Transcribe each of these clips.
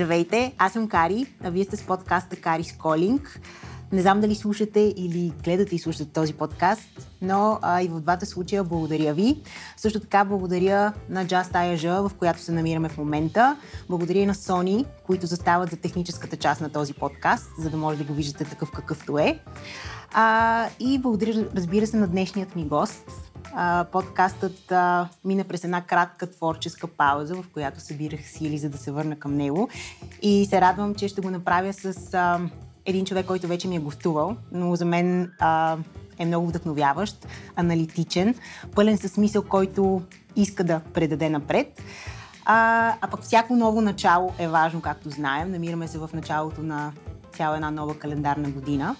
Здравейте, аз съм Кари, а вие сте с подкаста Кари с Колинг. Не знам дали слушате или гледате и слушате този подкаст, но а, и в двата случая благодаря ви. Също така благодаря на Just IAG, в която се намираме в момента. Благодаря и на Sony, които застават за техническата част на този подкаст, за да може да го виждате такъв какъвто е. А, и благодаря, разбира се, на днешният ми гост, а, подкастът а, мина през една кратка творческа пауза, в която събирах сили, за да се върна към него. И се радвам, че ще го направя с а, един човек, който вече ми е гостувал, но за мен а, е много вдъхновяващ, аналитичен, пълен със смисъл, който иска да предаде напред. А, а пък всяко ново начало е важно, както знаем. Намираме се в началото на цяла една нова календарна година.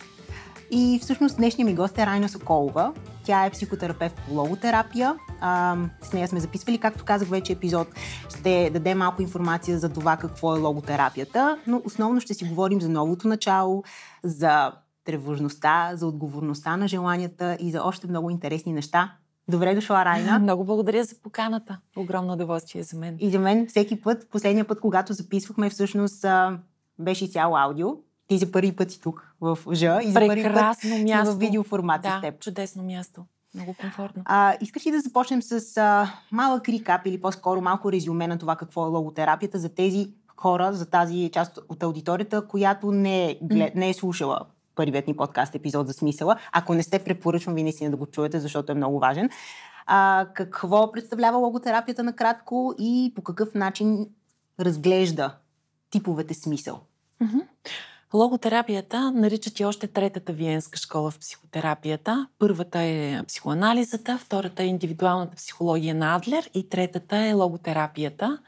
И всъщност днешният ми гост е Райна Соколова, тя е психотерапевт по логотерапия. А, с нея сме записвали, както казах вече епизод, ще даде малко информация за това какво е логотерапията, но основно ще си говорим за новото начало, за тревожността, за отговорността на желанията и за още много интересни неща. Добре дошла, Райна. Много благодаря за поканата. Огромно удоволствие за мен. И за мен всеки път, последния път, когато записвахме, всъщност беше цяло аудио. Ти за първи пъти тук в Жа и за Прекрасно първи път място. в видеоформат да, с теб. чудесно място. Много комфортно. А, искаш ли да започнем с а, малък рикап или по-скоро малко резюме на това какво е логотерапията за тези хора, за тази част от аудиторията, която не е, глед, не е слушала първият ни подкаст епизод за смисъла. Ако не сте, препоръчвам ви наистина да го чуете, защото е много важен. А, какво представлява логотерапията накратко и по какъв начин разглежда типовете смисъл? Mm-hmm. Логотерапията наричат и още третата виенска школа в психотерапията. Първата е психоанализата, втората е индивидуалната психология на Адлер и третата е логотерапията.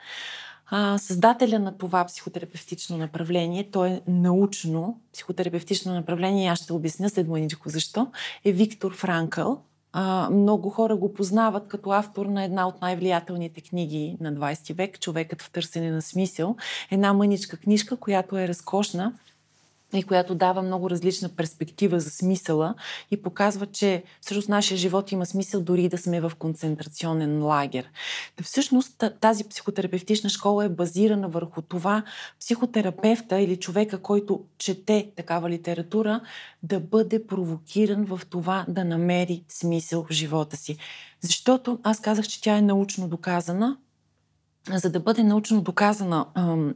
създателя на това психотерапевтично направление, то е научно психотерапевтично направление, аз ще обясня след моничко защо, е Виктор Франкъл. много хора го познават като автор на една от най-влиятелните книги на 20 век, Човекът в търсене на смисъл. Една мъничка книжка, която е разкошна и която дава много различна перспектива за смисъла и показва, че всъщност нашия живот има смисъл дори да сме в концентрационен лагер. всъщност тази психотерапевтична школа е базирана върху това психотерапевта или човека, който чете такава литература, да бъде провокиран в това да намери смисъл в живота си. Защото аз казах, че тя е научно доказана, за да бъде научно доказана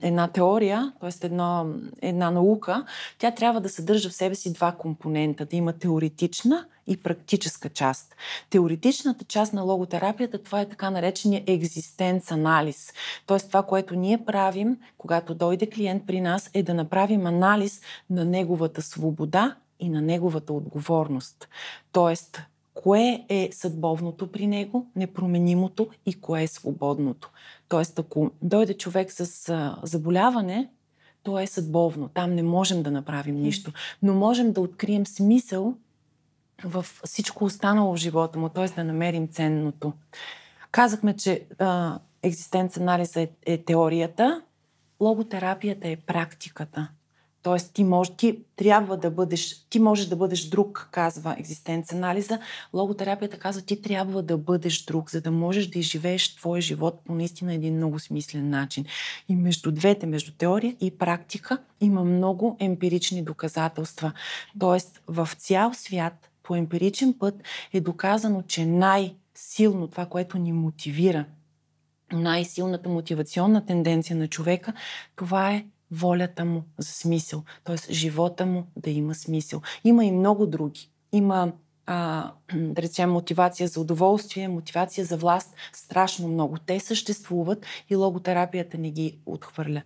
една теория, т.е. Една, една наука, тя трябва да съдържа в себе си два компонента. Да има теоретична и практическа част. Теоретичната част на логотерапията, това е така наречения екзистенц анализ. Тоест това, което ние правим, когато дойде клиент при нас, е да направим анализ на неговата свобода и на неговата отговорност. Тоест, кое е съдбовното при него, непроменимото и кое е свободното. Тоест, ако дойде човек с а, заболяване, то е съдбовно. Там не можем да направим нищо. Но можем да открием смисъл в всичко останало в живота му, т.е. да намерим ценното. Казахме, че а, екзистенц анализа е, е теорията, логотерапията е практиката. Тоест, ти, може, ти трябва да бъдеш, ти можеш да бъдеш друг, казва екзистенц-анализа. Логотерапията казва, ти трябва да бъдеш друг, за да можеш да изживееш твоя живот по наистина един много смислен начин. И между двете, между теория и практика, има много емпирични доказателства. Тоест, в цял свят по емпиричен път е доказано, че най-силно това, което ни мотивира, най-силната мотивационна тенденция на човека, това е волята му за смисъл, т.е. живота му да има смисъл. Има и много други. Има, а, да речем, мотивация за удоволствие, мотивация за власт, страшно много. Те съществуват и логотерапията не ги отхвърля.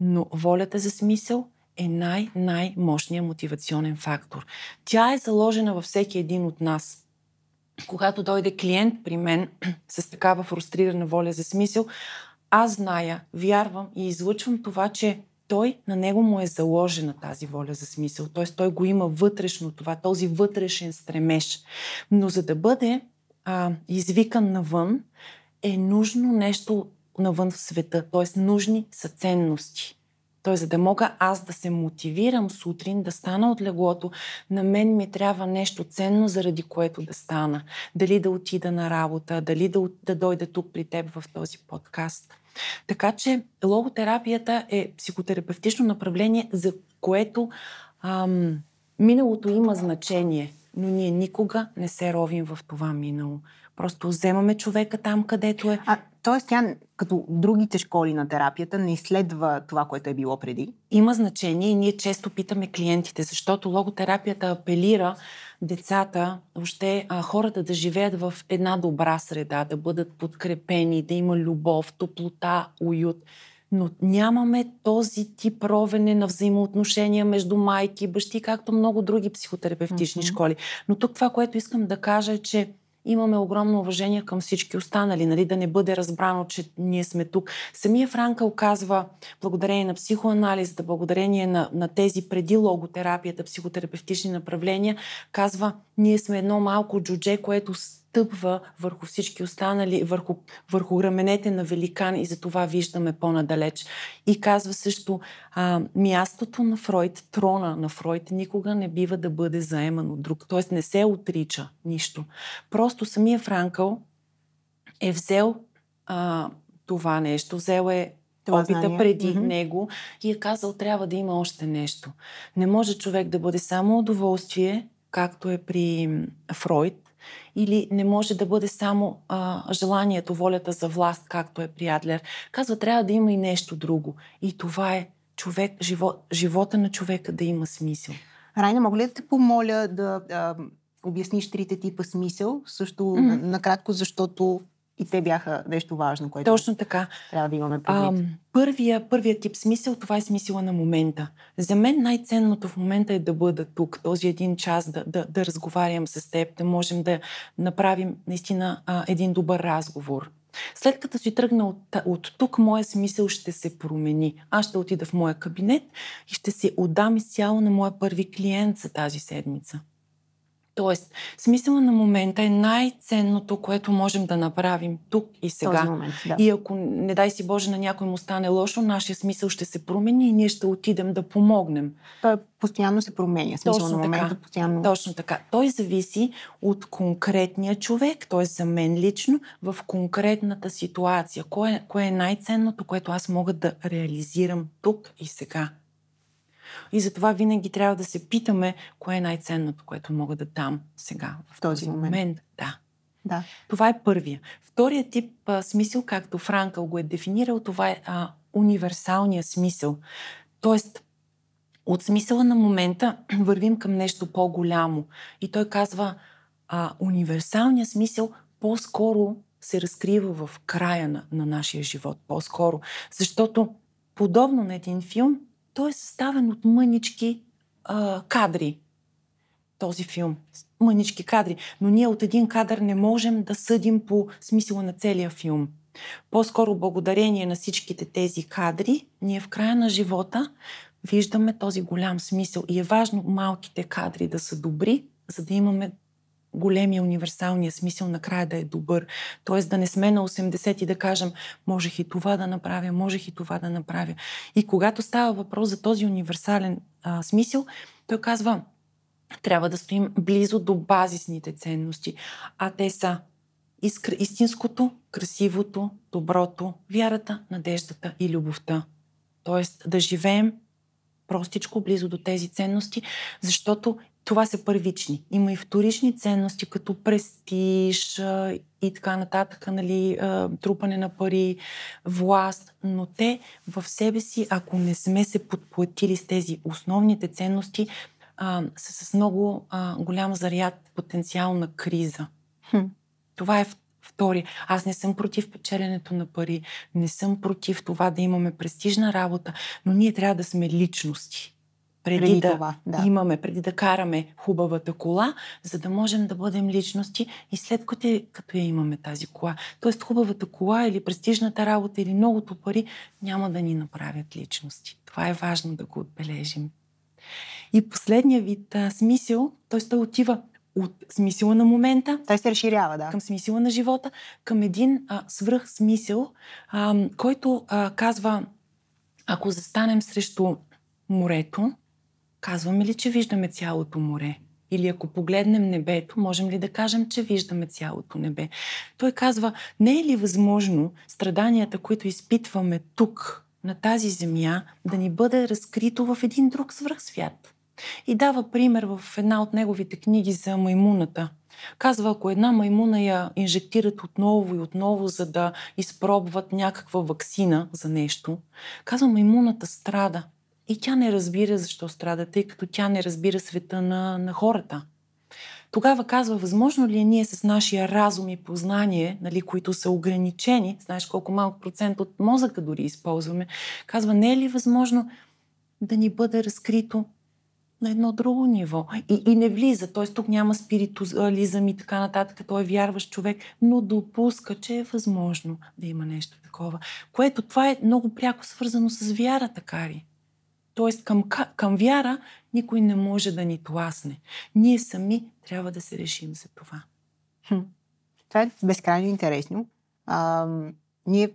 Но волята за смисъл е най-най-мощният мотивационен фактор. Тя е заложена във всеки един от нас. Когато дойде клиент при мен с такава фрустрирана воля за смисъл, аз зная, вярвам и излъчвам това, че той, на него му е заложена тази воля за смисъл. Т.е. той го има вътрешно това, този вътрешен стремеж. Но за да бъде а, извикан навън, е нужно нещо навън в света. Т.е. нужни са ценности. Т.е. за да мога аз да се мотивирам сутрин, да стана от леглото, на мен ми трябва нещо ценно, заради което да стана. Дали да отида на работа, дали да, да дойда тук при теб в този подкаст. Така че логотерапията е психотерапевтично направление, за което ам, миналото има значение, но ние никога не се ровим в това минало. Просто вземаме човека там, където е. А, Тоест, тя, като другите школи на терапията, не изследва това, което е било преди. Има значение и ние често питаме клиентите, защото логотерапията апелира децата, още а, хората да живеят в една добра среда, да бъдат подкрепени, да има любов, топлота, уют. Но нямаме този тип ровене на взаимоотношения между майки и бащи, както много други психотерапевтични mm-hmm. школи. Но тук това, което искам да кажа е, че имаме огромно уважение към всички останали, нали, да не бъде разбрано, че ние сме тук. Самия Франкъл казва, благодарение на психоанализа, да благодарение на, на тези преди логотерапията, психотерапевтични направления, казва, ние сме едно малко джудже, което стъпва върху всички останали, върху, върху раменете на великан и за това виждаме по-надалеч. И казва също, а, мястото на Фройд, трона на Фройд никога не бива да бъде заеман от друг. Тоест не се отрича нищо. Просто самия Франкъл е взел а, това нещо, взел е това опита знание. преди mm-hmm. него и е казал, трябва да има още нещо. Не може човек да бъде само удоволствие, както е при Фройд, или не може да бъде само а, желанието, волята за власт, както е Приядлер. Казва, трябва да има и нещо друго. И това е човек, живо, живота на човека да има смисъл. Райна, мога ли да те помоля да а, обясниш трите типа смисъл? Също mm-hmm. накратко, защото и те бяха нещо важно, което Точно така. трябва да имаме предвид. А, първия, първия тип смисъл, това е смисъла на момента. За мен най-ценното в момента е да бъда тук, този един час, да, да, да разговарям с теб, да можем да направим наистина а, един добър разговор. След като си тръгна от, от тук, моя смисъл ще се промени. Аз ще отида в моя кабинет и ще се отдам изцяло на моя първи клиент за тази седмица. Тоест, смисъла на момента е най-ценното, което можем да направим тук и сега. Този момент, да. И ако, не дай си Боже, на някой му стане лошо, нашия смисъл ще се промени и ние ще отидем да помогнем. Той постоянно се променя. Смисъл точно на момента така, постоянно. Точно така. Той зависи от конкретния човек, т.е. за мен лично, в конкретната ситуация. Кое, кое е най-ценното, което аз мога да реализирам тук и сега? И затова винаги трябва да се питаме кое е най-ценното, което мога да дам сега, в този, този момент. момент. Да. да. Това е първия. Втория тип а, смисъл, както Франкъл го е дефинирал, това е а, универсалния смисъл. Тоест, от смисъла на момента вървим към нещо по-голямо. И той казва, а, универсалният смисъл по-скоро се разкрива в края на, на нашия живот, по-скоро. Защото, подобно на един филм, той е съставен от мънички а, кадри. Този филм. Мънички кадри. Но ние от един кадър не можем да съдим по смисъла на целия филм. По-скоро благодарение на всичките тези кадри, ние в края на живота виждаме този голям смисъл. И е важно малките кадри да са добри, за да имаме големия универсалния смисъл накрая да е добър. Тоест да не сме на 80 и да кажем, можех и това да направя, можех и това да направя. И когато става въпрос за този универсален а, смисъл, той казва, трябва да стоим близо до базисните ценности, а те са искр... истинското, красивото, доброто, вярата, надеждата и любовта. Тоест да живеем простичко, близо до тези ценности, защото това са първични. Има и вторични ценности, като престиж и така нататък, нали, трупане на пари, власт, но те в себе си, ако не сме се подплатили с тези основните ценности, са с много голям заряд потенциал на криза. Хм. Това е втори. Аз не съм против печеленето на пари, не съм против това да имаме престижна работа, но ние трябва да сме личности преди, преди да, това, да имаме, преди да караме хубавата кола, за да можем да бъдем личности и след като, като я имаме тази кола. Тоест хубавата кола или престижната работа или многото пари няма да ни направят личности. Това е важно да го отбележим. И последния вид а, смисъл, т.е. той отива от смисъла на момента. Той се разширява, да. Към смисъла на живота, към един а, свръх смисъл, а, който а, казва, ако застанем срещу морето, Казваме ли, че виждаме цялото море? Или ако погледнем небето, можем ли да кажем, че виждаме цялото небе? Той казва, не е ли възможно страданията, които изпитваме тук, на тази земя, да ни бъде разкрито в един друг свръхсвят? И дава пример в една от неговите книги за маймуната. Казва, ако една маймуна я инжектират отново и отново, за да изпробват някаква вакцина за нещо, казва, маймуната страда – и тя не разбира защо страда, тъй като тя не разбира света на, на хората. Тогава казва, възможно ли е ние с нашия разум и познание, нали, които са ограничени, знаеш колко малък процент от мозъка дори използваме, казва, не е ли възможно да ни бъде разкрито на едно друго ниво. И, и не влиза, т.е. тук няма спиритуализъм и така нататък, той е вярващ човек, но допуска, че е възможно да има нещо такова. Което това е много пряко свързано с вярата кари. Тоест към, към вяра никой не може да ни тласне. Ние сами трябва да се решим за това. Хм. Това е безкрайно интересно. А, ние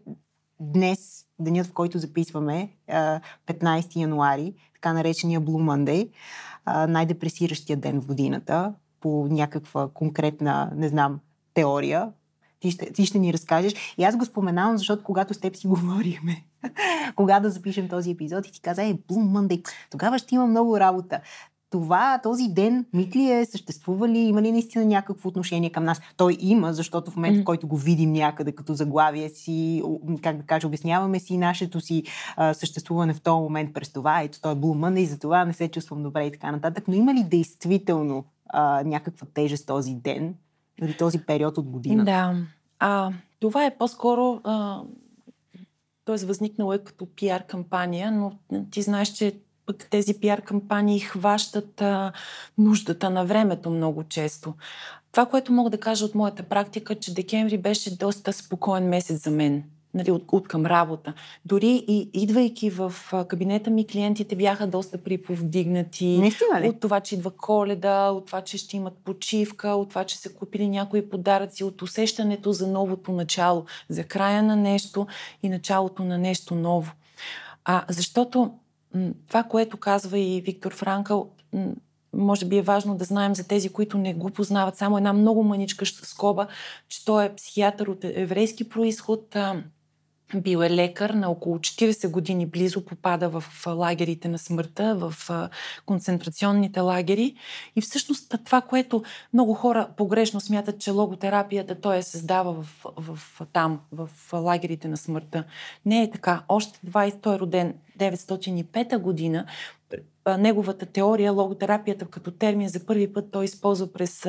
днес, денят в който записваме, 15 януари, така наречения Blue Monday, най-депресиращия ден в годината, по някаква конкретна, не знам, теория, ти ще, ти ще ни разкажеш. И аз го споменавам, защото когато с теб си говорихме, кога да запишем този епизод и ти каза, е, бум, мандей, тогава ще има много работа. Това, този ден, мит ли е, съществува ли, има ли наистина някакво отношение към нас? Той има, защото в момента, mm-hmm. в който го видим някъде като заглавие си, как да кажа, обясняваме си нашето си а, съществуване в този момент през това, ето той е Bloom и за това не се чувствам добре и така нататък, но има ли действително а, някаква тежест този ден или нали, този период от година? Да. А, това е по-скоро а, т.е. възникнало е като пиар кампания, но ти знаеш, че пък тези пиар кампании хващат а, нуждата на времето много често. Това, което мога да кажа от моята практика, че декември беше доста спокоен месец за мен нали, от, от към работа. Дори и идвайки в кабинета ми, клиентите бяха доста приповдигнати. Наистина ли? От това, че идва коледа, от това, че ще имат почивка, от това, че са купили някои подаръци, от усещането за новото начало, за края на нещо и началото на нещо ново. А, защото това, което казва и Виктор Франкъл, може би е важно да знаем за тези, които не го познават. Само една много маничка скоба, че той е психиатър от еврейски происход, бил е лекар на около 40 години близо, попада в лагерите на смъртта, в концентрационните лагери. И всъщност това, което много хора погрешно смятат, че логотерапията той е създава в, в, там, в лагерите на смъртта. Не е така. Още 20, той е роден 905 година, неговата теория, логотерапията като термин за първи път той използва през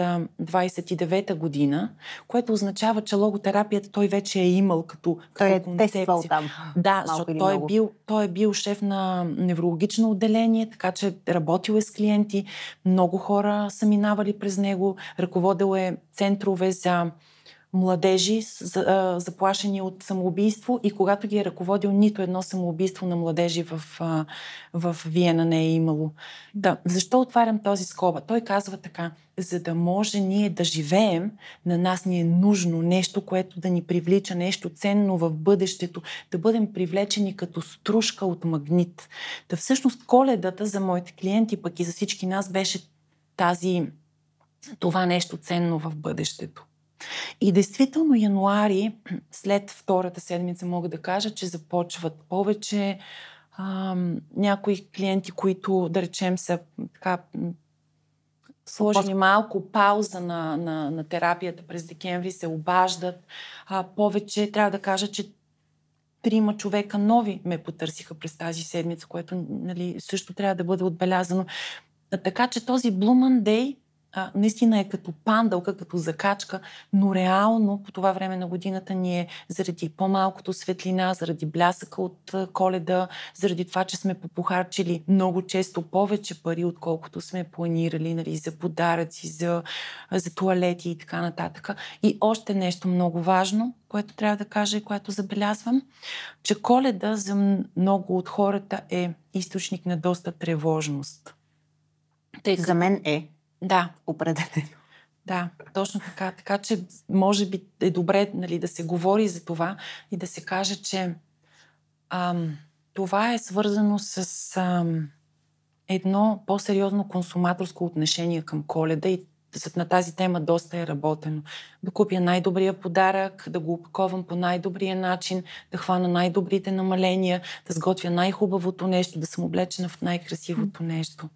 29-та година, което означава, че логотерапията той вече е имал като, той е концепция. Там, да, защото той е, бил, той е бил шеф на неврологично отделение, така че работил е с клиенти, много хора са минавали през него, ръководил е центрове за младежи заплашени от самоубийство и когато ги е ръководил нито едно самоубийство на младежи в, в Виена не е имало. Да. Защо отварям този скоба? Той казва така, за да може ние да живеем, на нас ни е нужно нещо, което да ни привлича, нещо ценно в бъдещето, да бъдем привлечени като стружка от магнит. Та всъщност коледата за моите клиенти, пък и за всички нас беше тази това нещо ценно в бъдещето. И действително януари, след втората седмица, мога да кажа, че започват повече а, някои клиенти, които, да речем, са така сложени малко пауза на, на, на терапията през декември, се обаждат. А, повече трябва да кажа, че трима човека нови ме потърсиха през тази седмица, което нали, също трябва да бъде отбелязано. така че този Blue Monday а, наистина е като пандалка, като закачка, но реално по това време на годината ние заради по-малкото светлина, заради блясъка от коледа, заради това, че сме попохарчили много често повече пари, отколкото сме планирали нали, за подаръци, за, за туалети и така нататък. И още нещо много важно, което трябва да кажа и което забелязвам, че коледа за много от хората е източник на доста тревожност. Тъй, за мен е. Да. Определено. Да, точно така. Така че може би е добре нали, да се говори за това и да се каже, че ам, това е свързано с ам, едно по-сериозно консуматорско отношение към коледа и на тази тема доста е работено. Да купя най-добрия подарък, да го опаковам по най-добрия начин, да хвана най-добрите намаления, да сготвя най-хубавото нещо, да съм облечена в най-красивото нещо.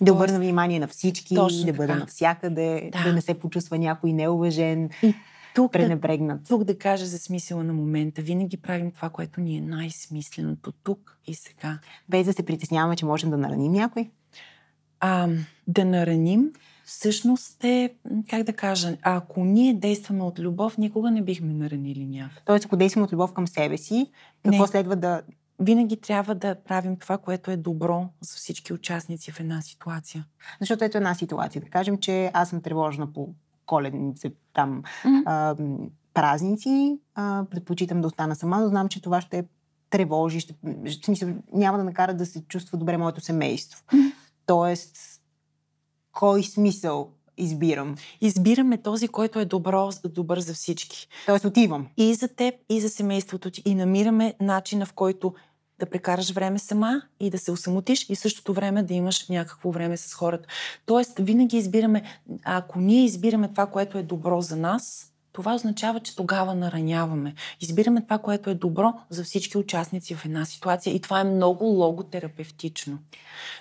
Да обърна внимание на всички, Точно да бъда навсякъде, да. да не се почувства някой неуважен. И тук пренебрегнат. Да, тук да кажа за смисъла на момента. Винаги правим това, което ни е най-смисленото тук и сега. Без да се притесняваме, че можем да нараним някой? А, да нараним всъщност е, как да кажа, ако ние действаме от любов, никога не бихме наранили някой. Тоест, ако действаме от любов към себе си, какво не. следва да, винаги трябва да правим това, което е добро за всички участници в една ситуация. Защото ето една ситуация. Да кажем, че аз съм тревожна по коледните там mm-hmm. а, празници. А, предпочитам да остана сама, но знам, че това ще тревожи, ще, ще, няма да накара да се чувства добре моето семейство. Mm-hmm. Тоест, кой смисъл избирам? Избираме този, който е добро, добър за всички. Тоест отивам. И за теб, и за семейството ти. И намираме начина, в който да прекараш време сама и да се осамотиш и същото време да имаш някакво време с хората. Тоест, винаги избираме, ако ние избираме това, което е добро за нас, това означава, че тогава нараняваме. Избираме това, което е добро за всички участници в една ситуация и това е много логотерапевтично.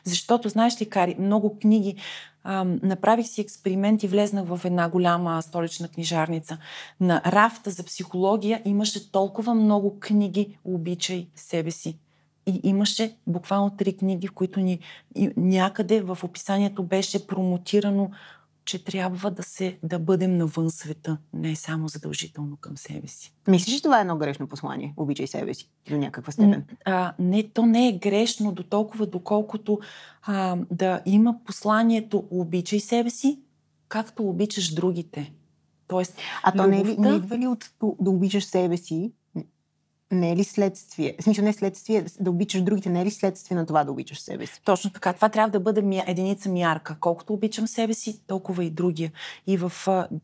Защото, знаеш ли, Кари, много книги, ам, направих си експеримент и влезнах в една голяма столична книжарница. На рафта за психология имаше толкова много книги «Обичай себе си». И имаше буквално три книги, в които ни, някъде в описанието беше промотирано, че трябва да, се, да бъдем навън света, не само задължително към себе си. Мислиш, че това е едно грешно послание? Обичай себе си до някаква степен. А, не, то не е грешно до толкова, доколкото а, да има посланието обичай себе си, както обичаш другите. Тоест, а то любовта... не, е, не идва ли от да обичаш себе си, не е ли следствие? В смисъл не е следствие да обичаш другите, не е ли следствие на това да обичаш себе си? Точно така. Това трябва да бъде единица мярка. Колкото обичам себе си, толкова и другия. И в,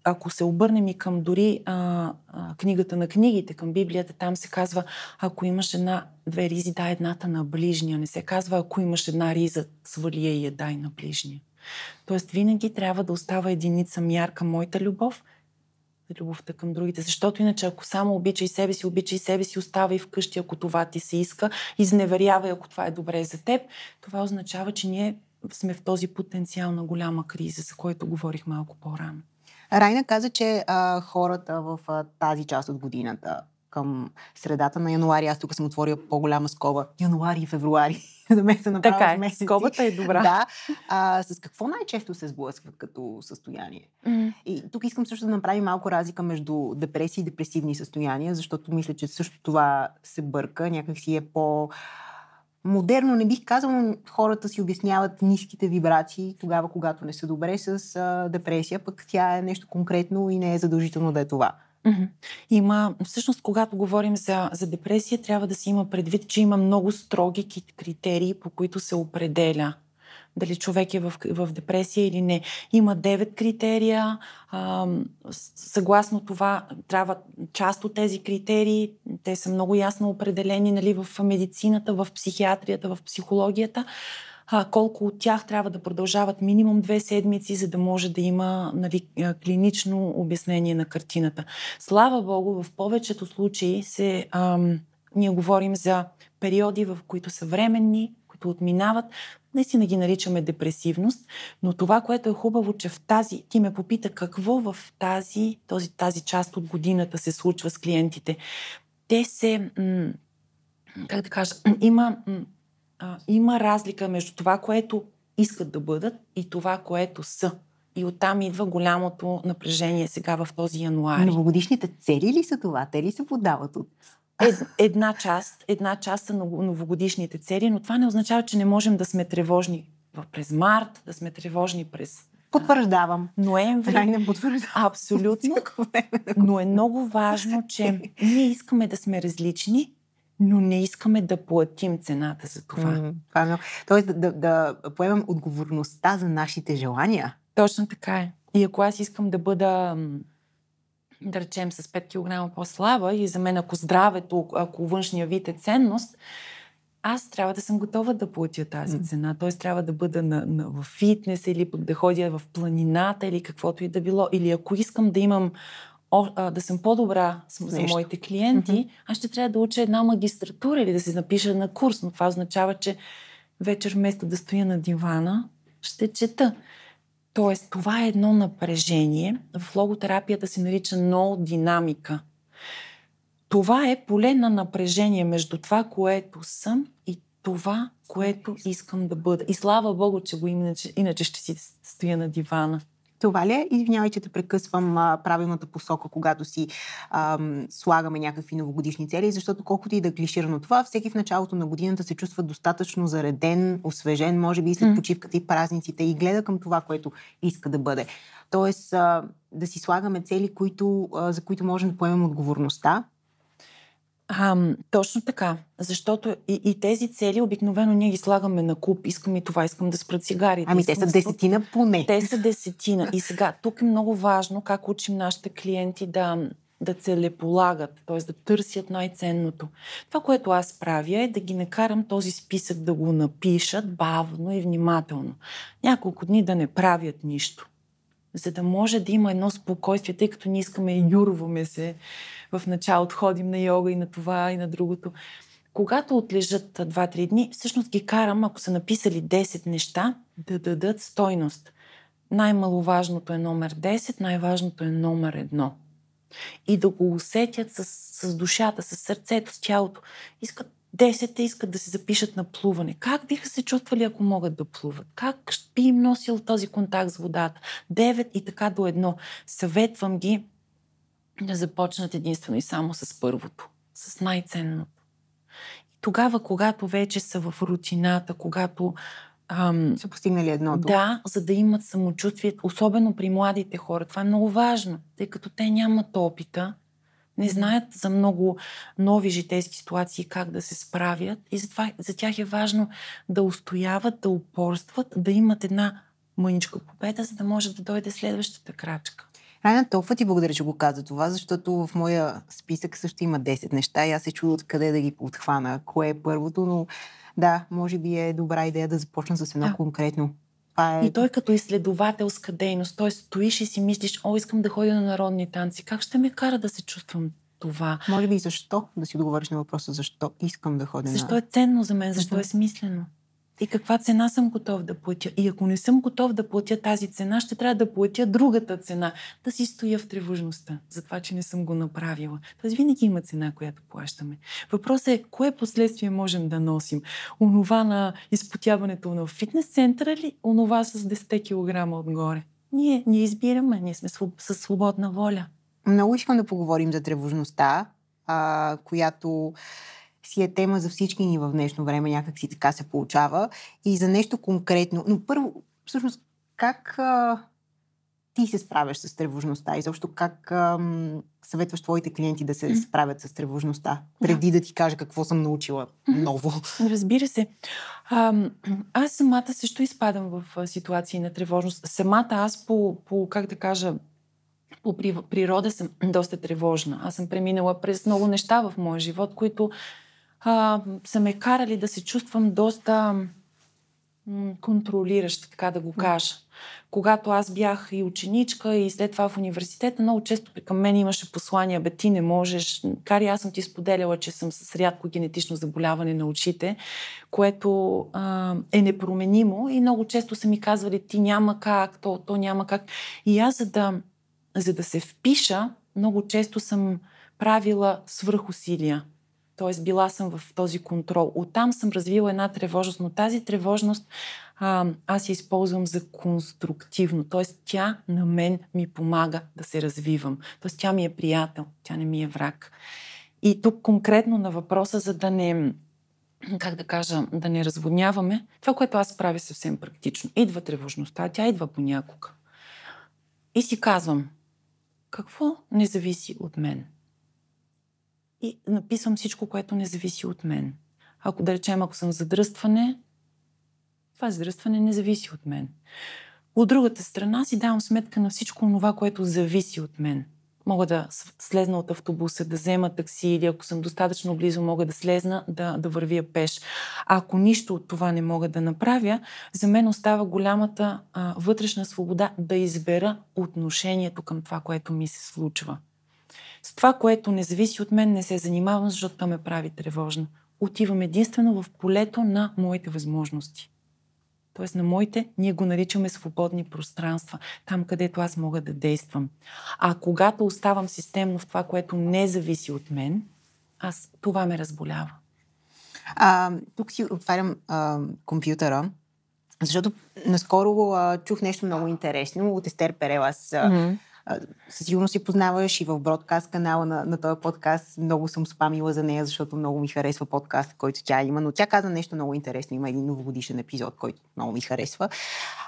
ако се обърнем и към дори а, а, книгата на книгите, към Библията, там се казва, ако имаш една, две ризи, дай едната на ближния. Не се казва, ако имаш една риза, свали я и я дай на ближния. Тоест винаги трябва да остава единица мярка моята любов – любовта към другите. Защото иначе, ако само обичай себе си, обичай себе си, оставай вкъщи, ако това ти се иска, изневерявай, ако това е добре за теб, това означава, че ние сме в този потенциал на голяма криза, за който говорих малко по-рано. Райна каза, че а, хората в а, тази част от годината към средата на януари. Аз тук съм отворила по-голяма скоба. Януари и февруари. За мен се направи така е. месеци. Скобата е добра. Да. А, с какво най-често се сблъскват като състояние? Mm. И тук искам също да направим малко разлика между депресия и депресивни състояния, защото мисля, че също това се бърка. Някак си е по модерно, не бих казал, но хората си обясняват ниските вибрации тогава, когато не са добре с а, депресия, пък тя е нещо конкретно и не е задължително да е това. Mm-hmm. Има, всъщност, когато говорим за, за депресия, трябва да се има предвид, че има много строги критерии, по които се определя дали човек е в, в депресия или не. Има девет критерия. А, съгласно това, трябва част от тези критерии, те са много ясно определени нали, в медицината, в психиатрията, в психологията а, колко от тях трябва да продължават минимум две седмици, за да може да има нали, клинично обяснение на картината. Слава Богу, в повечето случаи се, ам, ние говорим за периоди, в които са временни, които отминават, наистина ги наричаме депресивност, но това, което е хубаво, че в тази, ти ме попита какво в тази, този, тази част от годината се случва с клиентите. Те се, как да кажа, има а, има разлика между това, което искат да бъдат и това, което са. И оттам идва голямото напрежение сега в този януар. Новогодишните цели ли са това? Те ли се подават от... Ед, една част, една част са новогодишните цели, но това не означава, че не можем да сме тревожни през март, да сме тревожни през Потвърждавам. Ноември. не потвърждавам. Абсолютно. Но е много важно, че ние искаме да сме различни но не искаме да платим цената за това. Mm, hmm Тоест да, да, да поемем отговорността за нашите желания. Точно така е. И ако аз искам да бъда да речем с 5 кг по-слаба и за мен ако здравето, ако външния вид е ценност, аз трябва да съм готова да платя тази цена. Т.е. трябва да бъда на, на, в фитнес или пък да ходя в планината или каквото и да било. Или ако искам да имам да съм по-добра за Нещо. моите клиенти, mm-hmm. аз ще трябва да уча една магистратура или да се напиша на курс, но това означава, че вечер вместо да стоя на дивана, ще чета. Тоест, това е едно напрежение. В логотерапията се нарича нол динамика. Това е поле на напрежение между това, което съм и това, което искам да бъда. И слава Богу, че го иначе, иначе ще си стоя на дивана. Това ли е? Извинявай, че те прекъсвам а, правилната посока, когато си ам, слагаме някакви новогодишни цели, защото колкото и да е клиширано това, всеки в началото на годината се чувства достатъчно зареден, освежен, може би и след почивката и празниците и гледа към това, което иска да бъде. Тоест а, да си слагаме цели, които, а, за които можем да поемем отговорността а, точно така, защото и, и тези цели обикновено ние ги слагаме на куп. Искам и това, искам да спра цигарите. Ами те са десетина поне. Те са десетина. И сега, тук е много важно как учим нашите клиенти да, да целеполагат, т.е. да търсят най-ценното. Това, което аз правя е да ги накарам този списък да го напишат бавно и внимателно. Няколко дни да не правят нищо за да може да има едно спокойствие, тъй като ние искаме и юрваме се в началото ходим на йога и на това и на другото. Когато отлежат 2-3 дни, всъщност ги карам, ако са написали 10 неща, да дадат стойност. Най-маловажното е номер 10, най-важното е номер 1 и да го усетят с, с душата, с сърцето, с тялото. Искат 10 искат да се запишат на плуване. Как биха се чувствали, ако могат да плуват? Как би им носил този контакт с водата? 9 и така до едно. Съветвам ги да започнат единствено и само с първото, с най-ценното. И тогава, когато вече са в рутината, когато Ам, са постигнали едното. Да, за да имат самочувствие, особено при младите хора. Това е много важно, тъй като те нямат опита, не знаят за много нови житейски ситуации как да се справят и затова за тях е важно да устояват, да упорстват, да имат една мъничка победа, за да може да дойде следващата крачка. Райна, толкова ти благодаря, че го каза това, защото в моя списък също има 10 неща и аз се чудя откъде да ги отхвана, кое е първото, но да, може би е добра идея да започна с едно а. конкретно. Това е... И той като изследователска дейност, той стоиш и си мислиш, о, искам да ходя на народни танци, как ще ме кара да се чувствам това? Може би и защо, да си договориш на въпроса, защо искам да ходя защо на... Защо е ценно за мен, защо, е защо е смислено? и каква цена съм готов да платя. И ако не съм готов да платя тази цена, ще трябва да платя другата цена. Да си стоя в тревожността за това, че не съм го направила. Тази винаги има цена, която плащаме. Въпросът е, кое последствие можем да носим? Онова на изпотяването на фитнес центъра или Онова с 10 кг отгоре? Ние, ние избираме, ние сме със свободна воля. Много искам да поговорим за тревожността, а, която си е тема за всички ни в днешно време, някак си така се получава. И за нещо конкретно. Но първо, всъщност, как а, ти се справяш с тревожността и защо как а, съветваш твоите клиенти да се справят с тревожността, преди да, да ти кажа какво съм научила ново? Разбира се. А, аз самата също изпадам в ситуации на тревожност. Самата аз по, по как да кажа, по природа съм доста тревожна. Аз съм преминала през много неща в моя живот, които а, са ме карали да се чувствам доста м- контролираща, така да го кажа. Когато аз бях и ученичка, и след това в университета, много често към мен имаше послания, бе, ти не можеш. Кари, аз съм ти споделяла, че съм с рядко генетично заболяване на очите, което а, е непроменимо и много често са ми казвали, ти няма как, то, то няма как. И аз, за да, за да се впиша, много често съм правила свръхусилия. Т.е. била съм в този контрол. Оттам съм развила една тревожност, но тази тревожност а, аз я използвам за конструктивно. Т.е. тя на мен ми помага да се развивам. Тоест, тя ми е приятел, тя не ми е враг. И тук конкретно на въпроса, за да не как да кажа, да не разводняваме, това, което аз правя е съвсем практично. Идва тревожността, тя идва понякога. И си казвам, какво не зависи от мен? и написвам всичко, което не зависи от мен. Ако да речем, ако съм задръстване, това задръстване не зависи от мен. От другата страна си давам сметка на всичко това, което зависи от мен. Мога да слезна от автобуса, да взема такси или ако съм достатъчно близо, мога да слезна, да, да вървя пеш. А ако нищо от това не мога да направя, за мен остава голямата а, вътрешна свобода да избера отношението към това, което ми се случва. С това, което не зависи от мен, не се занимавам, защото това ме прави тревожна. Отивам единствено в полето на моите възможности. Тоест на моите, ние го наричаме свободни пространства, там където аз мога да действам. А когато оставам системно в това, което не зависи от мен, аз това ме разболява. А, тук си отварям а, компютъра, защото наскоро а, чух нещо много интересно от Естер Перел. Аз mm-hmm със сигурност си познаваш и в бродкаст канала на, на този подкаст. Много съм спамила за нея, защото много ми харесва подкаст, който тя има. Но тя каза нещо много интересно. Има един новогодишен епизод, който много ми харесва.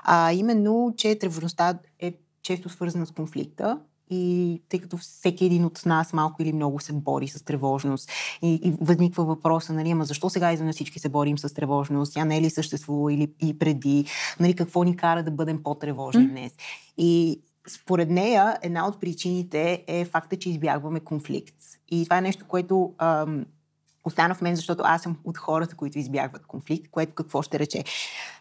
А именно, че тревожността е често свързана с конфликта и тъй като всеки един от нас малко или много се бори с тревожност и, и възниква въпроса, нали, ама защо сега изведнъж всички се борим с тревожност, тя не е ли съществува или и преди, нали, какво ни кара да бъдем по-тревожни mm. днес. И според нея, една от причините е факта, че избягваме конфликт. И това е нещо, което ам, остана в мен, защото аз съм от хората, които избягват конфликт, което какво ще рече.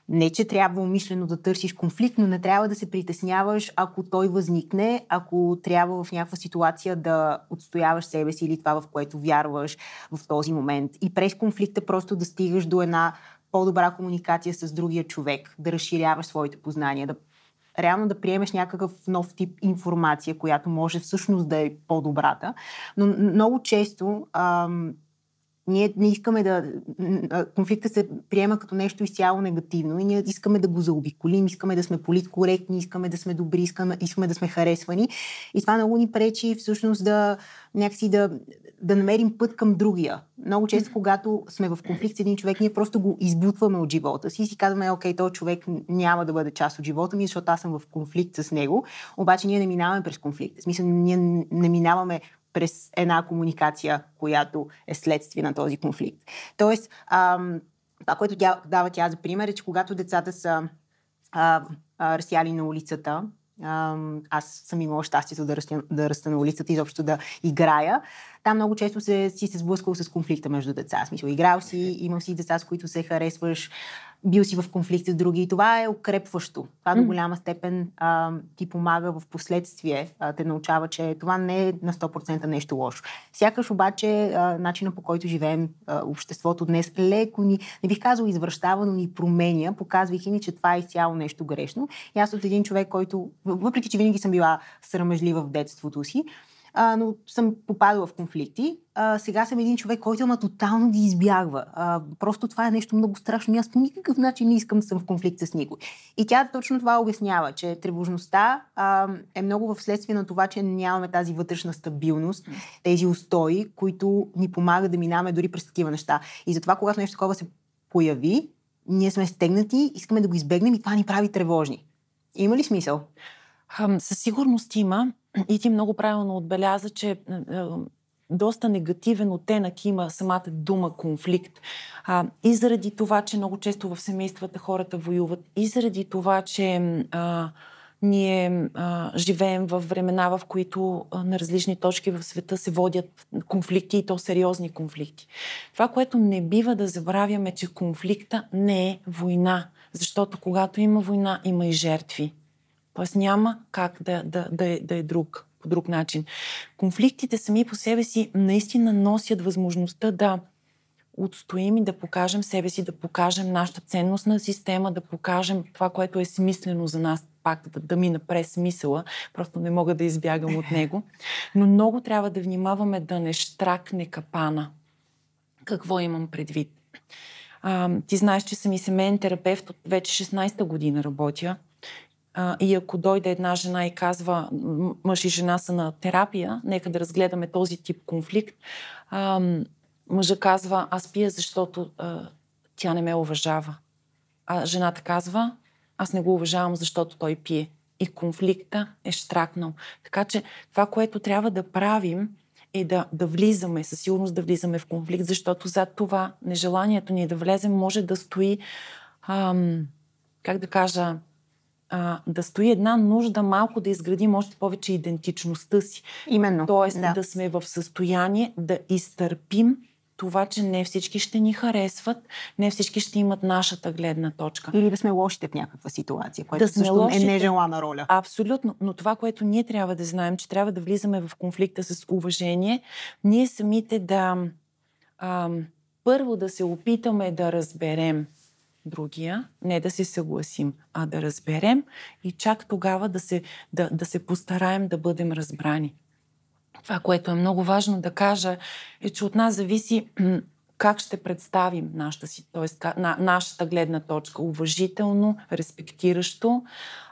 Не, че трябва умишлено да търсиш конфликт, но не трябва да се притесняваш, ако той възникне, ако трябва в някаква ситуация да отстояваш себе си или това, в което вярваш в този момент. И през конфликта просто да стигаш до една по-добра комуникация с другия човек, да разширяваш своите познания, да реално да приемеш някакъв нов тип информация, която може всъщност да е по-добрата. Но много често ам, ние не искаме да... Конфликта се приема като нещо изцяло негативно и ние искаме да го заобиколим, искаме да сме политкоректни, искаме да сме добри, искаме, искаме да сме харесвани. И това много ни пречи всъщност да някакси да да намерим път към другия. Много често, когато сме в конфликт с един човек, ние просто го избутваме от живота си и си казваме, окей, този човек няма да бъде част от живота ми, защото аз съм в конфликт с него. Обаче ние не минаваме през конфликт. В смисъл, ние не минаваме през една комуникация, която е следствие на този конфликт. Тоест, ам, това, което дава тя за пример е, че когато децата са а, а, разсяли на улицата аз съм имала щастието да растя, да растя на улицата и изобщо да играя. Там много често се, си се сблъскал с конфликта между деца. Смисъл, играл си, имал си деца, с които се харесваш, бил си в конфликт с други и това е укрепващо. Това mm. до голяма степен а, ти помага в последствие, а, те научава, че това не е на 100% нещо лошо. Сякаш обаче а, начина по който живеем а, обществото днес леко ни, не бих казал извръщава, но ни променя, показвайки ни, че това е изцяло нещо грешно. И аз от един човек, който, въпреки че винаги съм била срамежлива в детството си, а, но съм попадала в конфликти. А, сега съм един човек, който ме тотално ги избягва. А, просто това е нещо много страшно и аз по никакъв начин не искам да съм в конфликт с никой. И тя точно това обяснява, че тревожността а, е много в следствие на това, че нямаме тази вътрешна стабилност, тези устои, които ни помагат да минаваме дори през такива неща. И затова, когато нещо такова се появи, ние сме стегнати, искаме да го избегнем и това ни прави тревожни. Има ли смисъл? Със сигурност има. И ти много правилно отбеляза, че е, е, доста негативен оттенък има самата дума конфликт. А, и заради това, че много често в семействата хората воюват, и заради това, че а, ние а, живеем в времена, в които а, на различни точки в света се водят конфликти и то сериозни конфликти. Това, което не бива да забравяме, е, че конфликта не е война, защото когато има война, има и жертви. Тоест няма как да, да, да, е, да е друг, по друг начин. Конфликтите сами по себе си наистина носят възможността да отстоим и да покажем себе си, да покажем нашата ценностна система, да покажем това, което е смислено за нас, пак да, да мина през смисъла, просто не мога да избягам от него. Но много трябва да внимаваме да не штракне капана. Какво имам предвид? А, ти знаеш, че съм и семейен терапевт от вече 16-та година работя а, и ако дойде една жена и казва, мъж и жена са на терапия, нека да разгледаме този тип конфликт, а, мъжа казва, аз пия, защото а, тя не ме уважава. А жената казва, аз не го уважавам, защото той пие. И конфликта е штракнал. Така че това, което трябва да правим, е да, да влизаме, със сигурност да влизаме в конфликт, защото зад това нежеланието ни е да влезем може да стои, ам, как да кажа, а, да стои една нужда малко да изградим още повече идентичността си. Именно. Тоест да, да сме в състояние да изтърпим това, че не всички ще ни харесват, не всички ще имат нашата гледна точка. Или да сме лошите в някаква ситуация, което да също е лошите, е нежелана роля. Абсолютно. Но това, което ние трябва да знаем, че трябва да влизаме в конфликта с уважение, ние самите да... а, първо да се опитаме да разберем другия, не да се съгласим, а да разберем и чак тогава да се, да, да се постараем да бъдем разбрани. Това, което е много важно да кажа, е, че от нас зависи как ще представим нашата, си, т.е. На, нашата гледна точка уважително, респектиращо,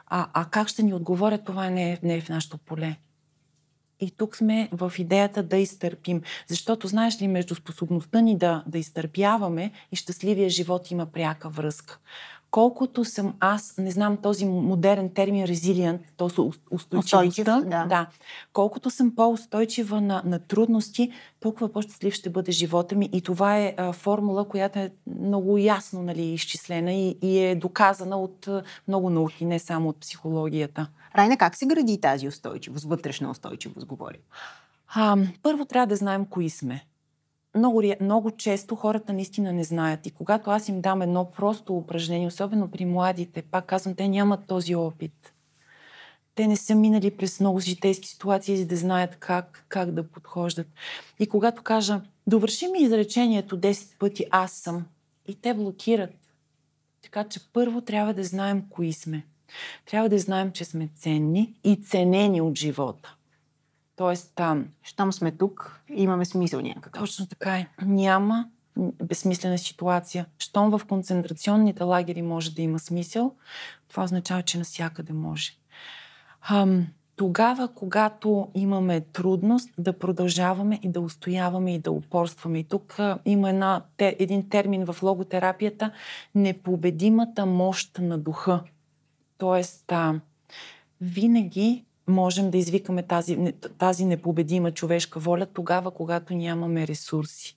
а, а как ще ни отговорят, това не е, не е в нашото поле. И тук сме в идеята да изтърпим. Защото, знаеш ли, между способността ни да, да изтърпяваме и щастливия живот има пряка връзка колкото съм аз, не знам този модерен термин резилиент, т.е. устойчивостта, да. да. колкото съм по-устойчива на, на трудности, толкова по-щастлив ще бъде живота ми. И това е а, формула, която е много ясно нали, изчислена и, и е доказана от а, много науки, не само от психологията. Райна, как се гради тази устойчивост, вътрешна устойчивост, говорим? А, първо трябва да знаем кои сме много, много често хората наистина не знаят. И когато аз им дам едно просто упражнение, особено при младите, пак казвам, те нямат този опит. Те не са минали през много житейски ситуации, за да знаят как, как да подхождат. И когато кажа, довърши ми изречението 10 пъти аз съм, и те блокират. Така че първо трябва да знаем кои сме. Трябва да знаем, че сме ценни и ценени от живота. Тоест, там, щом сме тук, имаме смисъл някакъв. Точно така е. Няма безсмислена ситуация. Щом в концентрационните лагери може да има смисъл, това означава, че навсякъде може. Ам, тогава, когато имаме трудност да продължаваме и да устояваме и да упорстваме. И тук а, има една, те, един термин в логотерапията непобедимата мощ на духа. Тоест, а, винаги можем да извикаме тази, тази непобедима човешка воля тогава, когато нямаме ресурси.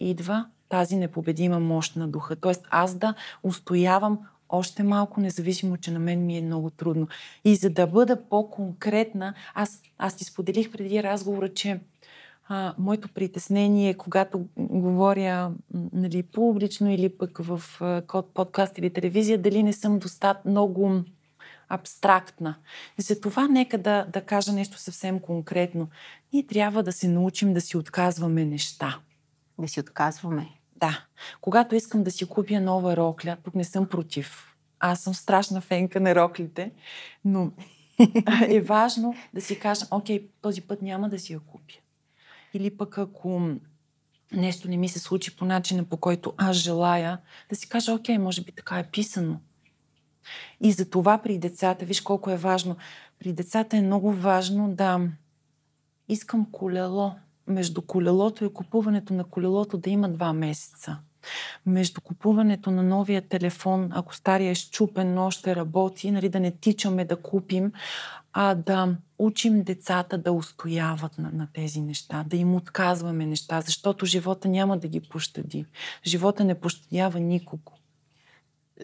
Идва тази непобедима мощ на духа. Тоест аз да устоявам още малко, независимо, че на мен ми е много трудно. И за да бъда по-конкретна, аз, аз ти споделих преди разговора, че а, моето притеснение, е, когато говоря нали, публично или пък в а, подкаст или телевизия, дали не съм достатъчно много абстрактна. И за това нека да, да кажа нещо съвсем конкретно. Ние трябва да се научим да си отказваме неща. Да си отказваме? Да. Когато искам да си купя нова рокля, тук не съм против. Аз съм страшна фенка на роклите, но е важно да си кажа, окей, този път няма да си я купя. Или пък ако нещо не ми се случи по начина, по който аз желая, да си кажа, окей, може би така е писано. И за това при децата, виж колко е важно. При децата е много важно да искам колело. Между колелото и купуването на колелото да има два месеца. Между купуването на новия телефон, ако стария е щупен, но още работи, нали, да не тичаме да купим, а да учим децата да устояват на, на тези неща, да им отказваме неща, защото живота няма да ги пощади. Живота не пощадява никого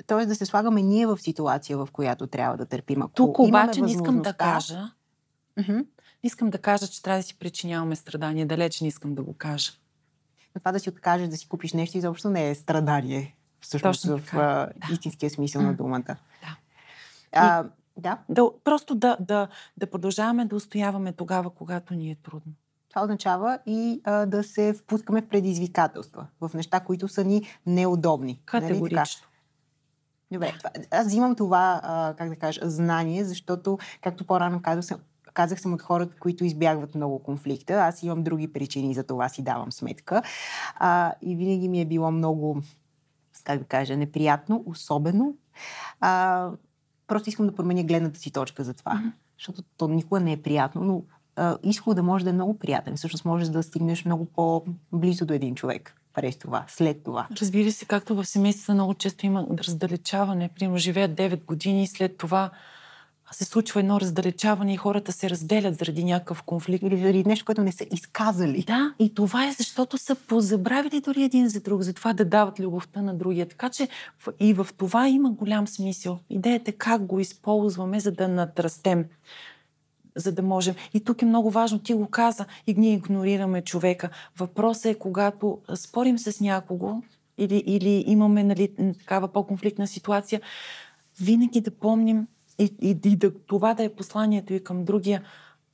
т.е. да се слагаме ние в ситуация, в която трябва да търпим. Ако Тук обаче не искам да кажа. Не Искам да кажа, че трябва да си причиняваме страдания. Далеч не искам да го кажа. Но това да си откажеш да си купиш нещо изобщо не е страдание. Всъщност Точно така. в а, да. истинския смисъл на думата. Да. А, да. да. Просто да, да, да продължаваме да устояваме тогава, когато ни е трудно. Това означава и а, да се впускаме в предизвикателства, в неща, които са ни неудобни. Нали Категорично. Нали? Добре, това, аз взимам това, а, как да кажа, знание, защото, както по-рано казах, съм, казах съм от хората, които избягват много конфликта. Аз имам други причини за това, си давам сметка. А, и винаги ми е било много, как да кажа, неприятно, особено. А, просто искам да променя гледната си точка за това. Mm-hmm. Защото то никога не е приятно, но а, изхода може да е много приятен. Всъщност можеш да стигнеш много по-близо до един човек през това, след това. Разбира се, както в семействата много често има раздалечаване. Примерно живеят 9 години и след това се случва едно раздалечаване и хората се разделят заради някакъв конфликт. Или заради нещо, което не са изказали. Да, и това е защото са позабравили дори един за друг, за това да дават любовта на другия. Така че и в това има голям смисъл. Идеята е как го използваме, за да натрастем за да можем. И тук е много важно, ти го каза, и ние игнорираме човека. Въпросът е, когато спорим с някого или, или имаме нали, такава по-конфликтна ситуация, винаги да помним и, и, и да, това да е посланието и към другия.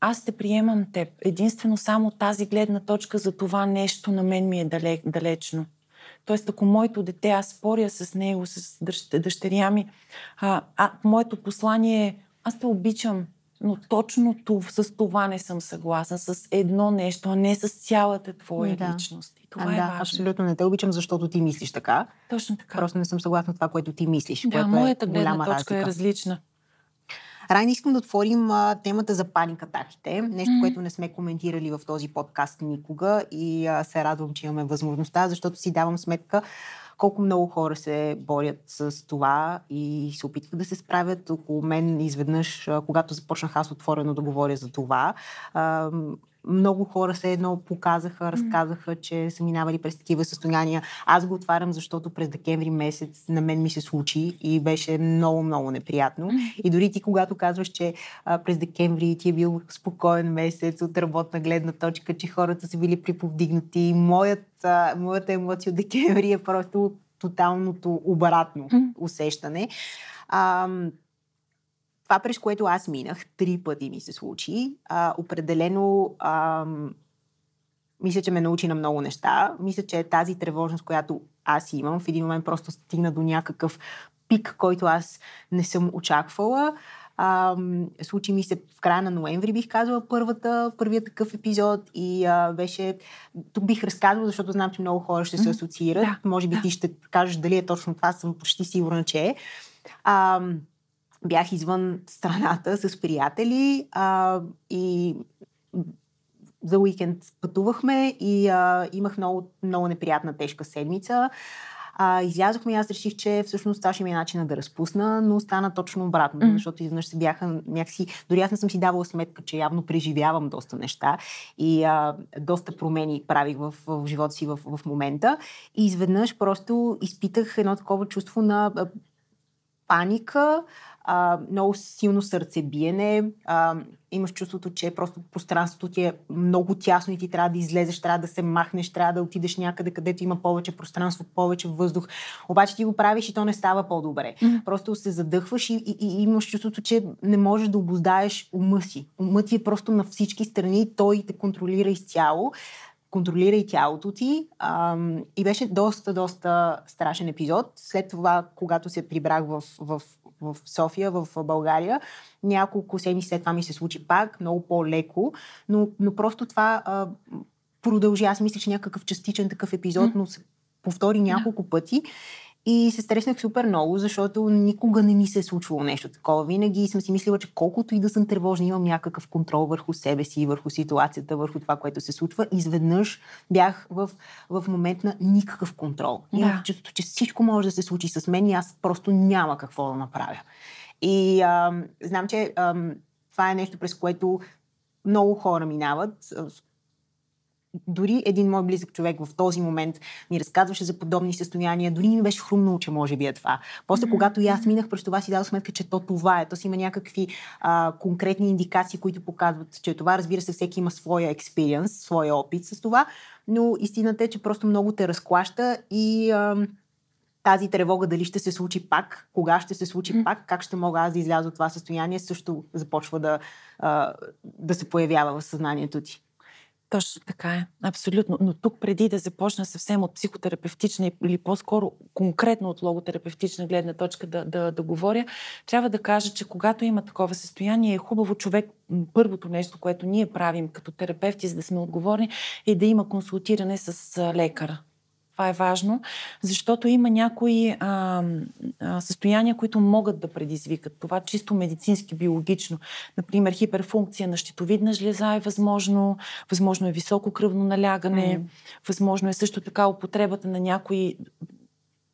Аз те приемам теб. Единствено само тази гледна точка за това нещо на мен ми е далек, далечно. Тоест, ако моето дете, аз споря с него, с дъщеря ми, а, а моето послание е аз те обичам, но точно с това не съм съгласна. С едно нещо, а не с цялата твоя да. личност. И това а, е да, важно. Абсолютно не те обичам, защото ти мислиш така. Точно така. Просто не съм съгласна с това, което ти мислиш. Да, е моята е гледна точка разлика. е различна. Райна, искам да отворим а, темата за паникатаките. Нещо, mm-hmm. което не сме коментирали в този подкаст никога и а, се радвам, че имаме възможността, защото си давам сметка колко много хора се борят с това и се опитват да се справят. Около мен изведнъж, когато започнах аз отворено да говоря за това, много хора се едно показаха, разказаха, че са минавали през такива състояния. Аз го отварям, защото през декември месец на мен ми се случи и беше много-много неприятно. И дори ти, когато казваш, че а, през декември ти е бил спокоен месец от работна гледна точка, че хората са били приповдигнати, моят, а, моята емоция от декември е просто тоталното обратно усещане. А, това, през което аз минах, три пъти ми се случи. А, определено а, мисля, че ме научи на много неща. Мисля, че тази тревожност, която аз имам, в един момент просто стигна до някакъв пик, който аз не съм очаквала. А, случи ми се в края на ноември, бих казала, първата, първият такъв епизод и а, беше... Тук бих разказвала, защото знам, че много хора ще се асоциират. да, Може би да. ти ще кажеш дали е точно това, съм почти сигурна, че е бях извън страната с приятели а, и за уикенд пътувахме и а, имах много, много неприятна тежка седмица. А, излязохме и аз реших, че всъщност това ще ми е начина да разпусна, но стана точно обратно, mm-hmm. защото изведнъж се бяха някакси... Дори аз не съм си давала сметка, че явно преживявам доста неща и а, доста промени правих в, в живота си в, в момента. И изведнъж просто изпитах едно такова чувство на паника, а, много силно сърцебиене, а, имаш чувството, че просто пространството ти е много тясно и ти трябва да излезеш, трябва да се махнеш, трябва да отидеш някъде, където има повече пространство, повече въздух. Обаче ти го правиш и то не става по-добре. Mm-hmm. Просто се задъхваш и, и, и имаш чувството, че не можеш да обоздаеш ума си. Умът ти е просто на всички страни, той те контролира изцяло контролирай тялото ти. А, и беше доста, доста страшен епизод. След това, когато се прибрах в, в, в София, в България, няколко седмици след това ми се случи пак, много по-леко, но, но просто това а, продължи. Аз мисля, че някакъв частичен такъв епизод, но се повтори няколко пъти. И се стреснах супер много, защото никога не ми се е случвало нещо такова. Винаги съм си мислила, че колкото и да съм тревожна, имам някакъв контрол върху себе си, върху ситуацията, върху това, което се случва. Изведнъж бях в, в момент на никакъв контрол. Да. Имах чувството, че всичко може да се случи с мен и аз просто няма какво да направя. И ам, знам, че ам, това е нещо, през което много хора минават, дори един мой близък човек в този момент ми разказваше за подобни състояния, дори ми беше хрумно, че може би е това. После, mm-hmm. когато и аз минах през това, си дадох сметка, че то това е. То си има някакви а, конкретни индикации, които показват, че това, разбира се, всеки има своя експириенс, своя опит с това, но истината е, че просто много те разклаща и а, тази тревога дали ще се случи пак, кога ще се случи mm. пак, как ще мога аз да изляза от това състояние, също започва да, а, да се появява в съзнанието ти. Точно така е. Абсолютно. Но тук преди да започна съвсем от психотерапевтична или по-скоро конкретно от логотерапевтична гледна точка да, да, да говоря, трябва да кажа, че когато има такова състояние, е хубаво човек първото нещо, което ние правим като терапевти, за да сме отговорни, е да има консултиране с лекара това е важно, защото има някои а, а, състояния, които могат да предизвикат това чисто медицински, биологично. Например, хиперфункция на щитовидна жлеза е възможно, възможно е високо кръвно налягане, mm. възможно е също така употребата на някои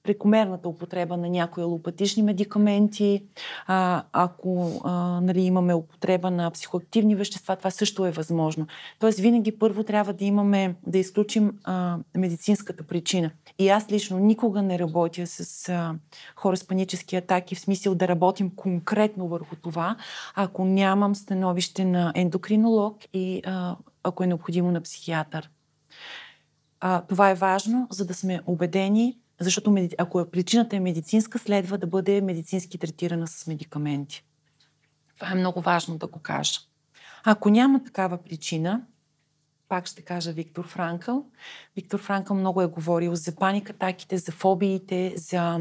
прекомерната употреба на някои алопатични медикаменти, а, ако а, нали, имаме употреба на психоактивни вещества, това също е възможно. Тоест, винаги първо трябва да имаме, да изключим а, медицинската причина. И аз лично никога не работя с а, хора с панически атаки, в смисъл да работим конкретно върху това, ако нямам становище на ендокринолог и а, ако е необходимо на психиатър. А, това е важно, за да сме убедени, защото ако причината е медицинска, следва да бъде медицински третирана с медикаменти. Това е много важно да го кажа. Ако няма такава причина, пак ще кажа Виктор Франкъл. Виктор Франкъл много е говорил за паникатаките, за фобиите, за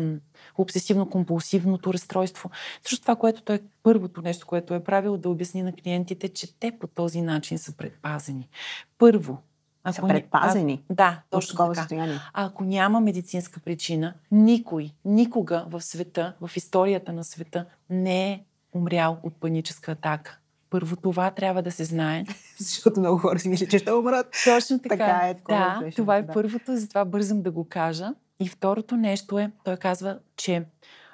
обсесивно-компулсивното разстройство. Също това, което той е първото нещо, което е правил, е да обясни на клиентите, че те по този начин са предпазени. Първо, ако са предпазени. А, да, точно такова така. състояние. А ако няма медицинска причина, никой, никога в света, в историята на света не е умрял от паническа атака. Първо това трябва да се знае. Защото много хора си мислят, че ще умрат. Точно така. така е, да, беше, това е да. първото и затова бързам да го кажа. И второто нещо е, той казва, че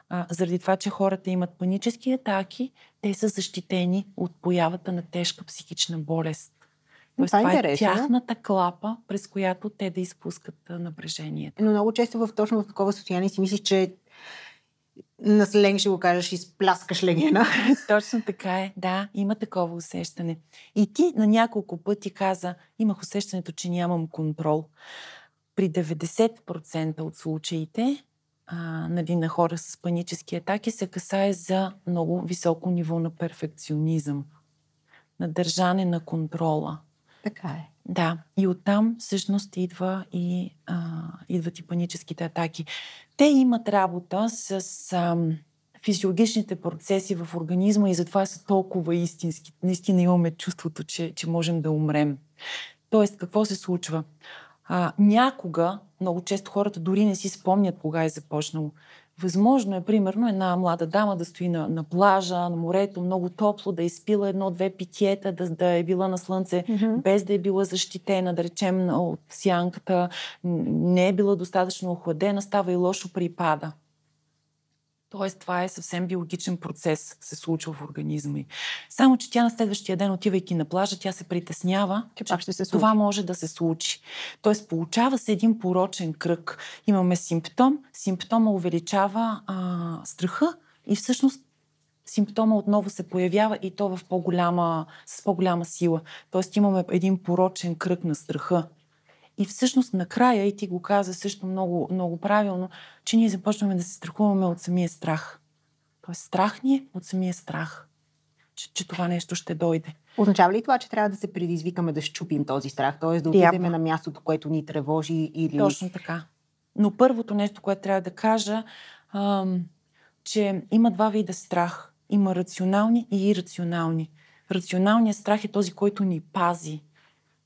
а, заради това, че хората имат панически атаки, те са защитени от появата на тежка психична болест. Тоест, това, това е, е тяхната клапа, през която те да изпускат напрежението. Но много често в точно в такова състояние си мислиш, че на сленг ще го кажеш, изпляскаш легена. Нали? Точно така е, да, има такова усещане. И ти на няколко пъти каза, имах усещането, че нямам контрол. При 90% от случаите а, нали, на хора с панически атаки се касае за много високо ниво на перфекционизъм, на държане на контрола, така е. Да. И оттам всъщност идва и, а, идват и паническите атаки. Те имат работа с а, физиологичните процеси в организма и затова са толкова истински. Наистина имаме чувството, че, че можем да умрем. Тоест, какво се случва? А, някога, много често хората дори не си спомнят кога е започнало. Възможно е, примерно, една млада дама да стои на, на плажа, на морето, много топло, да е изпила едно-две питиета, да, да е била на слънце, mm-hmm. без да е била защитена, да речем, от сянката, не е била достатъчно охладена, става и лошо припада. Тоест, това е съвсем биологичен процес, се случва в организма й. Само, че тя на следващия ден, отивайки на плажа, тя се притеснява, че, че ще се това може да се случи. Тоест, получава се един порочен кръг. Имаме симптом, симптома увеличава а, страха и всъщност симптома отново се появява и то в по-голяма, с по-голяма сила. Тоест имаме един порочен кръг на страха и всъщност накрая, и ти го каза също много, много правилно, че ние започваме да се страхуваме от самия страх. Тоест страх ни е от самия страх, че, че това нещо ще дойде. Означава ли това, че трябва да се предизвикаме да щупим този страх, т.е. да отидем на мястото, което ни тревожи? Или... Точно така. Но първото нещо, което трябва да кажа, ам, че има два вида страх. Има рационални и ирационални. Рационалният страх е този, който ни пази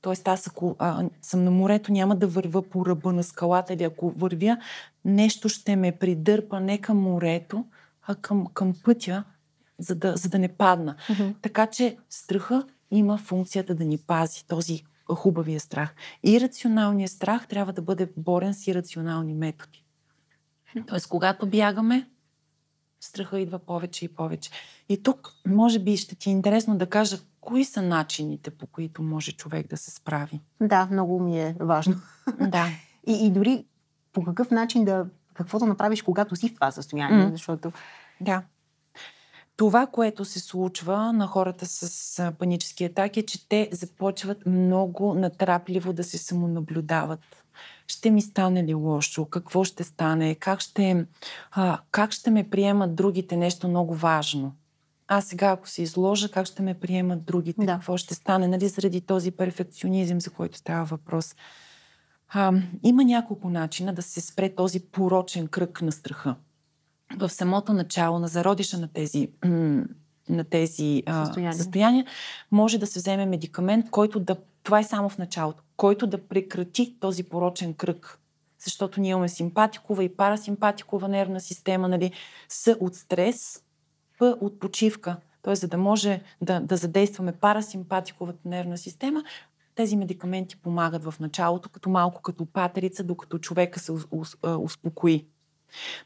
Тоест аз ако а, съм на морето, няма да върва по ръба на скалата или ако вървя, нещо ще ме придърпа не към морето, а към, към пътя, за да, за да не падна. Mm-hmm. Така че страха има функцията да ни пази, този хубавия страх. И рационалният страх трябва да бъде борен с ирационални методи. Тоест, когато бягаме, страха идва повече и повече. И тук, може би, ще ти е интересно да кажа кои са начините, по които може човек да се справи? Да, много ми е важно. да. И, и дори по какъв начин да, какво да направиш, когато си в това състояние, mm. защото... Да. Това, което се случва на хората с панически атаки, е, че те започват много натрапливо да се самонаблюдават. Ще ми стане ли лошо? Какво ще стане? Как ще, а, как ще ме приемат другите? Нещо много важно аз сега ако се изложа, как ще ме приемат другите, да. какво ще стане, нали, заради този перфекционизъм, за който става въпрос. А, има няколко начина да се спре този порочен кръг на страха. В самото начало на зародиша на тези, на тези състояния. състояния може да се вземе медикамент, който да, това е само в началото, който да прекрати този порочен кръг защото ние имаме симпатикова и парасимпатикова нервна система, нали, са от стрес, П от почивка. Тоест, за да може да, да задействаме парасимпатиковата нервна система, тези медикаменти помагат в началото, като малко като патерица, докато човека се успокои.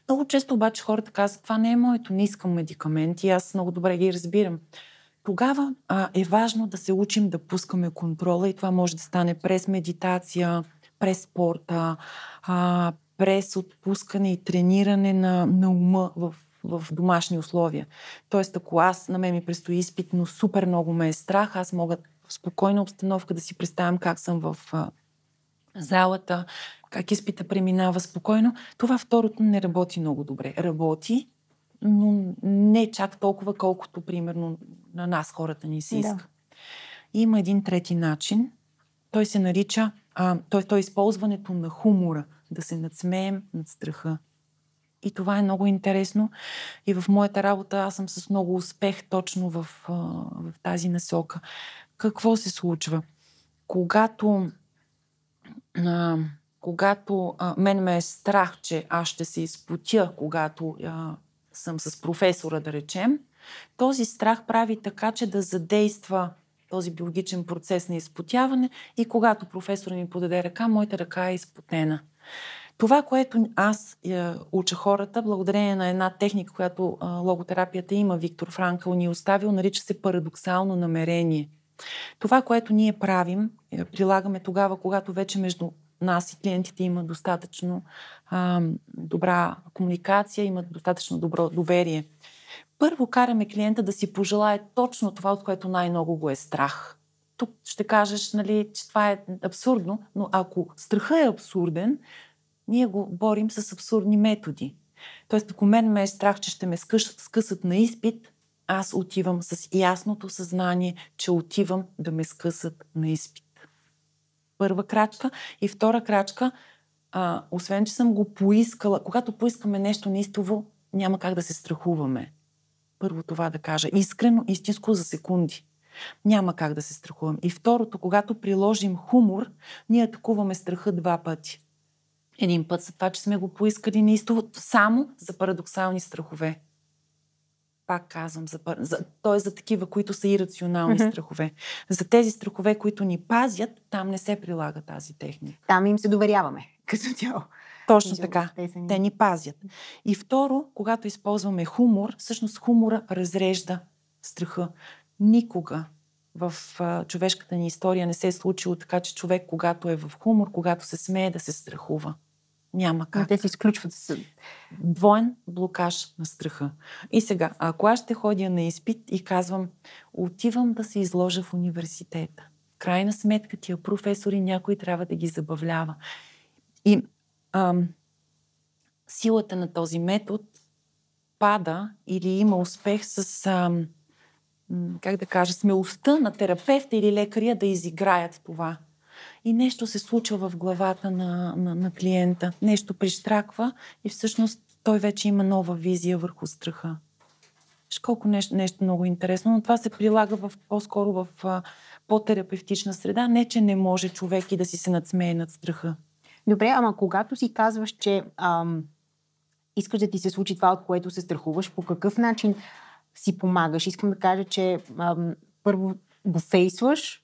Много често обаче хората казват, това не е моето, не искам медикаменти, аз много добре ги разбирам. Тогава а, е важно да се учим да пускаме контрола и това може да стане през медитация, през спорта, а, през отпускане и трениране на, на ума в в домашни условия. Тоест, ако аз на мен ми предстои изпит, но супер много ме е страх, аз мога в спокойна обстановка да си представям как съм в а, залата, как изпита преминава спокойно. Това второто не работи много добре. Работи, но не чак толкова, колкото, примерно, на нас хората ни се иска. Да. Има един трети начин. Той се нарича, а, той, той е използването на хумора, да се надсмеем над страха, и това е много интересно. И в моята работа аз съм с много успех точно в, в тази насока. Какво се случва? Когато, а, когато а, мен ме е страх, че аз ще се изпотя, когато а, съм с професора, да речем, този страх прави така, че да задейства този биологичен процес на изпотяване и когато професора ми подаде ръка, моята ръка е изпотена. Това, което аз я е, уча хората, благодарение на една техника, която а, логотерапията има, Виктор Франкъл ни е оставил, нарича се парадоксално намерение. Това, което ние правим, е, прилагаме тогава, когато вече между нас и клиентите има достатъчно а, добра комуникация, имат достатъчно добро доверие. Първо караме клиента да си пожелае точно това, от което най-много го е страх. Тук ще кажеш, нали, че това е абсурдно, но ако страха е абсурден, ние го борим с абсурдни методи. Тоест, ако мен ме е страх, че ще ме скъсат, скъсат на изпит, аз отивам с ясното съзнание, че отивам да ме скъсат на изпит. Първа крачка. И втора крачка, а, освен, че съм го поискала, когато поискаме нещо неистово, няма как да се страхуваме. Първо това да кажа. Искрено, истинско за секунди. Няма как да се страхувам. И второто, когато приложим хумор, ние атакуваме страха два пъти един път за това, че сме го поискали неистово, само за парадоксални страхове. Пак казвам, за, за, т.е. за такива, които са ирационални mm-hmm. страхове. За тези страхове, които ни пазят, там не се прилага тази техника. Там им се доверяваме, като цяло. Точно Жо, така. Те, ни... те ни пазят. И второ, когато използваме хумор, всъщност хумора разрежда страха. Никога в а, човешката ни история не се е случило така, че човек, когато е в хумор, когато се смее да се страхува. Няма как. Те се изключват с двоен блокаж на страха. И сега, ако аз ще ходя на изпит и казвам, отивам да се изложа в университета. Крайна сметка тия професори някой трябва да ги забавлява. И ам, силата на този метод пада или има успех с, ам, как да кажа, смелостта на терапевта или лекаря да изиграят това и нещо се случва в главата на, на, на клиента. Нещо прищраква и всъщност той вече има нова визия върху страха. Виж колко нещо, нещо много интересно, но това се прилага в, по-скоро в а, по-терапевтична среда. Не, че не може човек и да си се надсмее над страха. Добре, ама когато си казваш, че ам, искаш да ти се случи това, от което се страхуваш, по какъв начин си помагаш? Искам да кажа, че ам, първо го фейсваш,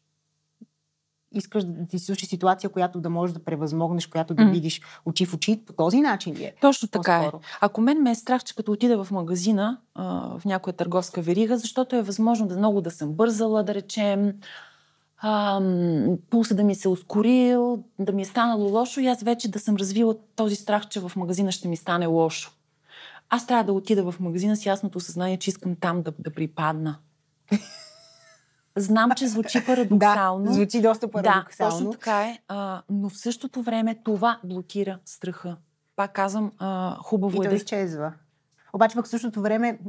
искаш да ти случи ситуация, която да можеш да превъзмогнеш, която да mm. видиш очи в очи, по този начин ли е? Точно така е. Ако мен ме е страх, че като отида в магазина, а, в някоя търговска верига, защото е възможно да много да съм бързала, да речем, а, пулса да ми се е ускорил, да ми е станало лошо и аз вече да съм развила този страх, че в магазина ще ми стане лошо. Аз трябва да отида в магазина с ясното съзнание, че искам там да, да припадна. Знам, че звучи парадоксално. да, звучи доста парадоксално. Да, точно така е. А, но в същото време това блокира страха. Пак казвам, а, хубаво е и е да... изчезва. Обаче в същото време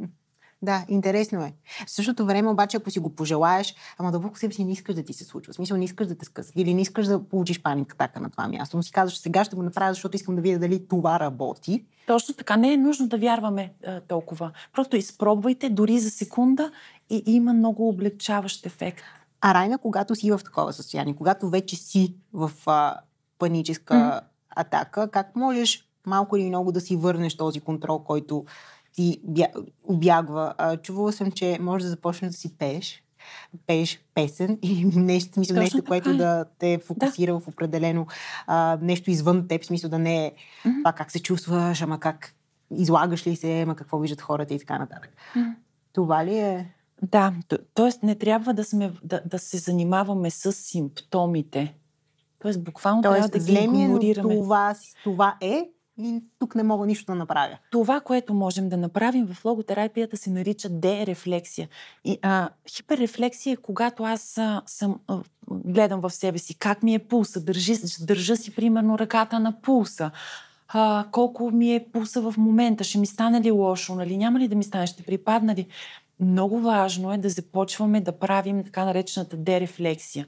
да, интересно е. В същото време обаче, ако си го пожелаеш, ама дълбоко себе си не искаш да ти се случва. В смисъл не искаш да те скъс. или не искаш да получиш паника така на това място. Но си казваш, сега ще го направя, защото искам да видя дали това работи. Точно така. Не е нужно да вярваме а, толкова. Просто изпробвайте дори за секунда и има много облегчаващ ефект. А Райна, когато си в такова състояние, когато вече си в а, паническа mm. атака, как можеш малко или много да си върнеш този контрол, който ти бя... обягва. А, чувала съм, че може да започнеш да си пееш, пееш песен и нещо, смисъл, Точно нещо което е. да те е фокусира да. в определено а, нещо извън теб, смисъл да не е mm-hmm. това как се чувстваш, ама как излагаш ли се, ама какво виждат хората и така нататък. Mm-hmm. Това ли е? Да, т.е. не трябва да, сме, да, да се занимаваме с симптомите. Тоест, буквално тоест, трябва да ги игнорираме. Това, това е, и тук не мога нищо да направя. Това, което можем да направим в логотерапията се нарича дерефлексия. И, а, хиперрефлексия е когато аз а, съм, а, гледам в себе си как ми е пулса, държи, държа си примерно ръката на пулса, а, колко ми е пулса в момента, ще ми стане ли лошо, нали? няма ли да ми стане, ще припадна ли. Много важно е да започваме да правим така наречената дерефлексия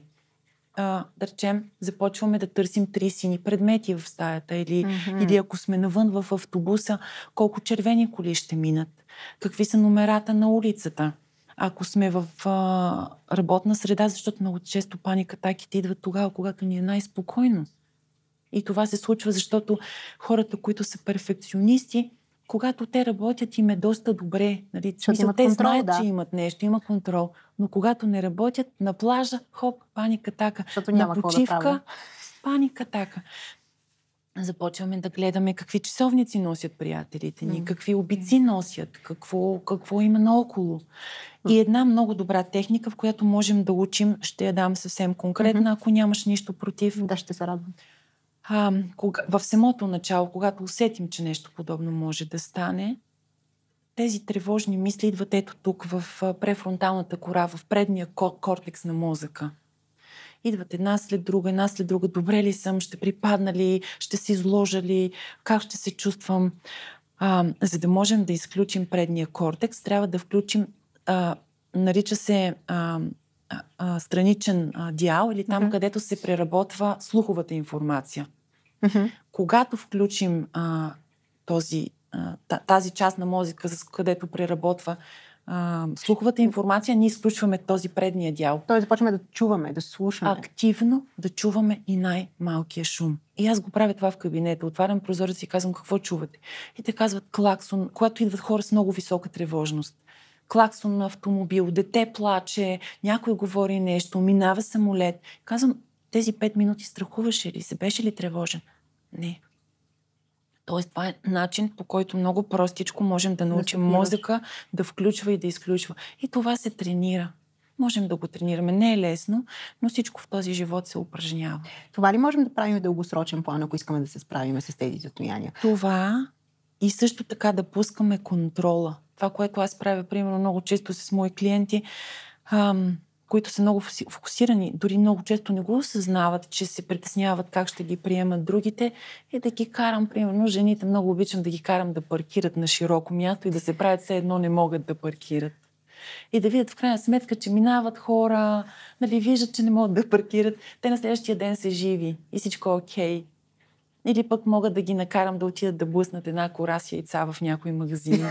а, да речем, започваме да търсим три сини предмети в стаята или, mm-hmm. или ако сме навън в автобуса, колко червени коли ще минат, какви са номерата на улицата. Ако сме в а, работна среда, защото много често паника идват тогава, когато ни е най-спокойно. И това се случва, защото хората, които са перфекционисти, когато те работят, им е доста добре. Нали? Мисля, те контрол, знаят, да. че имат нещо, има контрол но когато не работят на плажа, хоп, паника така. Защото няма на почивка, да правим. паника така. Започваме да гледаме какви часовници носят приятелите ни, какви обици носят, какво, какво има наоколо. И една много добра техника, в която можем да учим, ще я дам съвсем конкретна, ако нямаш нищо против. Да, ще се радвам. А, кога, в самото начало, когато усетим, че нещо подобно може да стане, тези тревожни мисли идват ето тук, в префронталната кора, в предния кортекс на мозъка. Идват една след друга, една след друга. Добре ли съм? Ще припадна ли? Ще се изложа ли? Как ще се чувствам? А, за да можем да изключим предния кортекс, трябва да включим, а, нарича се а, а, страничен а, диал или там, uh-huh. където се преработва слуховата информация. Uh-huh. Когато включим а, този тази част на мозъка, с където преработва а, слуховата информация, ние изключваме този предния дял. Тоест започваме да чуваме, да слушаме. Активно да чуваме и най-малкия шум. И аз го правя това в кабинета. Отварям прозореца и казвам какво чувате. И те казват клаксон, когато идват хора с много висока тревожност. Клаксон на автомобил, дете плаче, някой говори нещо, минава самолет. Казвам, тези пет минути страхуваше ли се, беше ли тревожен? Не. Тоест, това е начин, по който много простичко можем да научим да мозъка да включва и да изключва. И това се тренира. Можем да го тренираме. Не е лесно, но всичко в този живот се упражнява. Това ли можем да правим дългосрочен план, ако искаме да се справим с тези състояния? Това и също така да пускаме контрола. Това, което аз правя, примерно, много често с мои клиенти. Ам, които са много фокусирани, дори много често не го осъзнават, че се притесняват как ще ги приемат другите, е да ги карам, примерно, жените много обичам да ги карам да паркират на широко място и да се правят все едно не могат да паркират. И да видят в крайна сметка, че минават хора, нали, виждат, че не могат да паркират. Те на следващия ден са живи и всичко е окей. Или пък могат да ги накарам да отидат да блъснат една кора с яйца в някой магазин.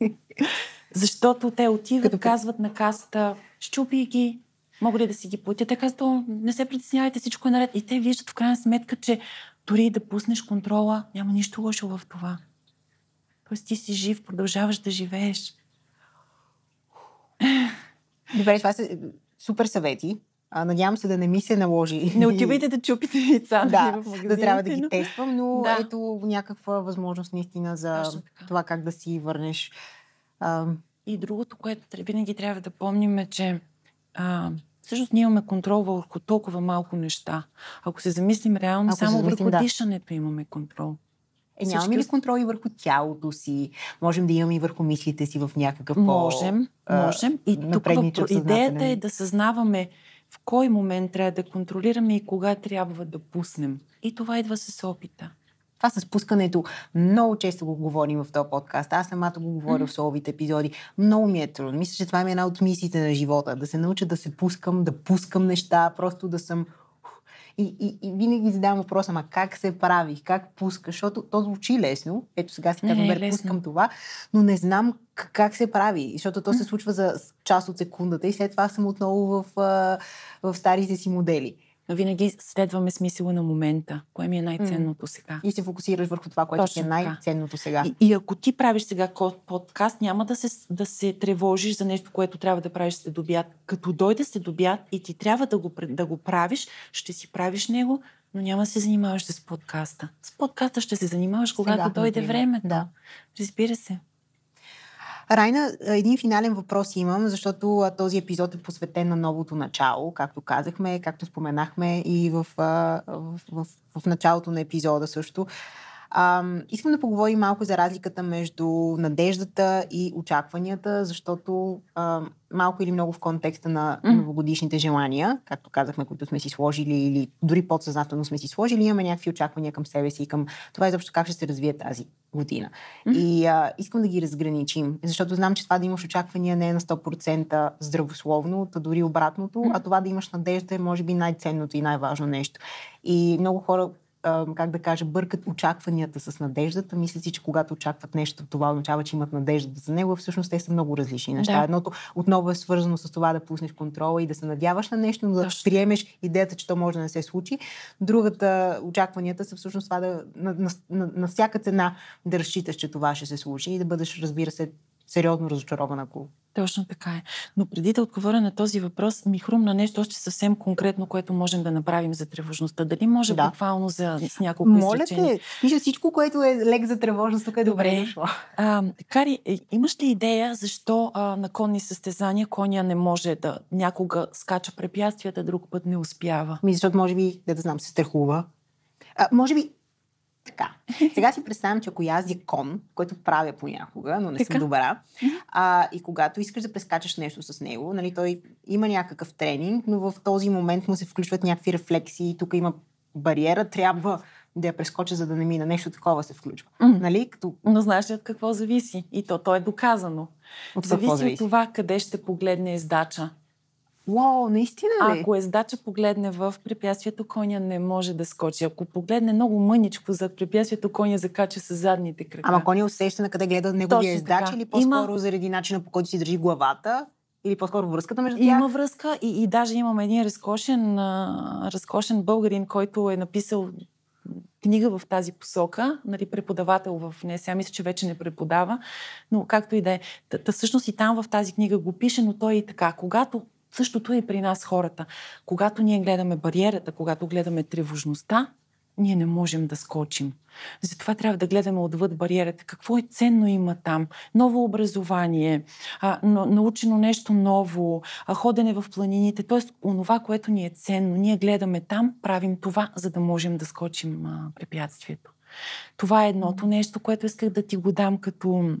Защото те отиват, Като... казват на касата, щупи ги, мога ли да си ги платя? Те казват, не се притеснявайте, всичко е наред. И те виждат в крайна сметка, че дори да пуснеш контрола, няма нищо лошо в това. Тоест ти си жив, продължаваш да живееш. Добре, това са е, супер съвети. А, надявам се да не ми се наложи. Не отивайте да чупите лица. Да, да трябва да ги тествам, но да. ето някаква възможност наистина за това как да си върнеш а, и другото, което винаги трябва да помним е, че а, всъщност ние имаме контрол върху толкова малко неща. Ако се замислим реално, Ако само замислим, върху да. дишането имаме контрол. Е, нямаме ли контрол и върху тялото си? Можем да имаме и върху мислите си в някакъв по... Можем, а, можем. И тук въпро... идеята е да съзнаваме в кой момент трябва да контролираме и кога трябва да пуснем. И това идва с опита. Това с пускането много често го говорим в този подкаст. Аз самата го говоря mm-hmm. в соловите епизоди. Много ми е трудно. Мисля, че това ми е една от мисиите на живота. Да се науча да се пускам, да пускам неща, просто да съм и, и, и винаги задавам въпроса, ама как се прави, как пускаш, защото то звучи лесно. Ето сега си казвам, е, пускам това, но не знам как се прави, защото то се случва за част от секундата и след това съм отново в, в старите си модели но винаги следваме смисъла на момента. Кое ми е най-ценното сега? И се фокусираш върху това, което Точно ти е най-ценното сега. И, и ако ти правиш сега подкаст, няма да се, да се тревожиш за нещо, което трябва да правиш след обяд. Като дойде след обяд и ти трябва да го, да го правиш, ще си правиш него, но няма да се занимаваш с подкаста. С подкаста ще се занимаваш, когато сега, дойде времето. Да. Разбира се. Райна, един финален въпрос имам, защото този епизод е посветен на новото начало, както казахме, както споменахме и в, в, в, в началото на епизода също. Ам, искам да поговорим малко за разликата между надеждата и очакванията, защото ам, малко или много в контекста на новогодишните желания, както казахме, които сме си сложили или дори подсъзнателно сме си сложили, имаме някакви очаквания към себе си и към това изобщо как ще се развие тази година. Mm-hmm. И а, искам да ги разграничим, защото знам, че това да имаш очаквания не е на 100% здравословно, та дори обратното, mm-hmm. а това да имаш надежда е може би най-ценното и най-важно нещо. И много хора как да кажа, бъркат очакванията с надеждата. Мисля си, че когато очакват нещо, това означава, че имат надежда за него. Всъщност те са много различни неща. Да. Едното отново е свързано с това да пуснеш контрола и да се надяваш на нещо, но да Точно. приемеш идеята, че то може да не се случи. Другата очакванията са всъщност това да на, на, на, на всяка цена да разчиташ, че това ще се случи и да бъдеш, разбира се, сериозно разочарован, ако точно така е. Но преди да отговоря на този въпрос, ми хрумна нещо още съвсем конкретно, което можем да направим за тревожността. Дали може да. буквално за с няколко Моля изречения? те, пиша всичко, което е лек за тревожност, тук е добре, добре А, Кари, е, имаш ли идея защо а, на конни състезания коня не може да някога скача препятствията, друг път не успява? Ми, защото може би, да, да знам, се страхува. А, може би така. Сега си представям, че ако язди кон, който правя понякога, но не така. съм добра, а, и когато искаш да прескачаш нещо с него, нали, той има някакъв тренинг, но в този момент му се включват някакви рефлексии, тук има бариера, трябва да я прескоча, за да не мина. Нещо такова се включва. Mm. Нали? Като... Но знаеш ли от какво зависи? И то, то е доказано. От зависи, зависи от това къде ще погледне издача. Уау, наистина ли? Ако ездача погледне в препятствието, коня не може да скочи. Ако погледне много мъничко зад препятствието, коня закача с задните крака. Ама коня усеща на къде гледа неговия ездач или по-скоро Има... заради начина по който си държи главата? Или по-скоро връзката между тях? Има връзка и, и даже имам един разкошен, а, разкошен българин, който е написал книга в тази посока, нали, преподавател в нея, сега мисля, че вече не преподава, но както и да е. Та, всъщност и там в тази книга го пише, но той е и така. Когато Същото е и при нас хората. Когато ние гледаме бариерата, когато гледаме тревожността, ние не можем да скочим. Затова трябва да гледаме отвъд бариерата. Какво е ценно има там? Ново образование, а, научено нещо ново, а, ходене в планините. Тоест, онова, което ни е ценно. Ние гледаме там, правим това, за да можем да скочим а, препятствието. Това е едното нещо, което исках да ти го дам като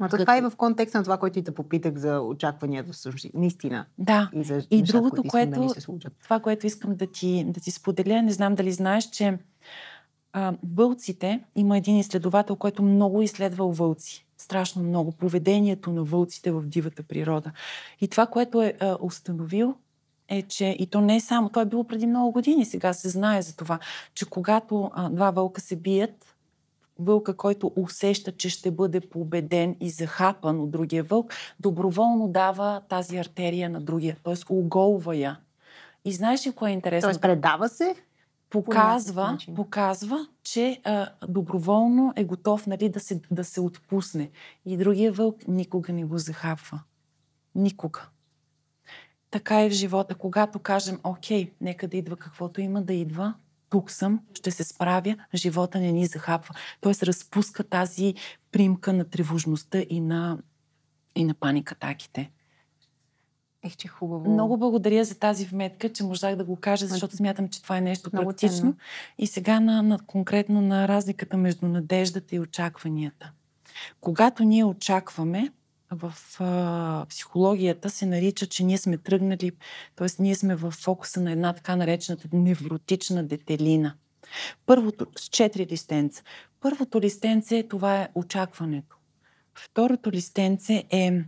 но то това е в контекста на това, което и те попитах за очакванията всъщност. Наистина. Да. И, за и неща, другото, които което, да това, което искам да ти, да ти споделя, не знам дали знаеш, че а, вълците, има един изследовател, който много изследвал вълци. Страшно много. Поведението на вълците в дивата природа. И това, което е а, установил, е, че и то не е само, то е било преди много години, сега се знае за това, че когато а, два вълка се бият, вълка, който усеща, че ще бъде победен и захапан от другия вълк, доброволно дава тази артерия на другия, т.е. оголва я. И знаеш ли кое е интересно? Тоест предава се? Показва, показва че а, доброволно е готов нали, да, се, да се отпусне. И другия вълк никога не го захапва. Никога. Така е в живота. Когато кажем, окей, нека да идва каквото има да идва, тук съм, ще се справя, живота не ни захапва. Тоест разпуска тази примка на тревожността и на, и на паникатаките. Ех, че е хубаво. Много благодаря за тази вметка, че можах да го кажа, защото смятам, че това е нещо Много практично. Ценно. И сега на, на, конкретно на разликата между надеждата и очакванията. Когато ние очакваме, в а, психологията се нарича, че ние сме тръгнали, т.е. ние сме в фокуса на една така наречената невротична детелина. Първото, с четири листенца. Първото листенце, е, това е очакването. Второто листенце е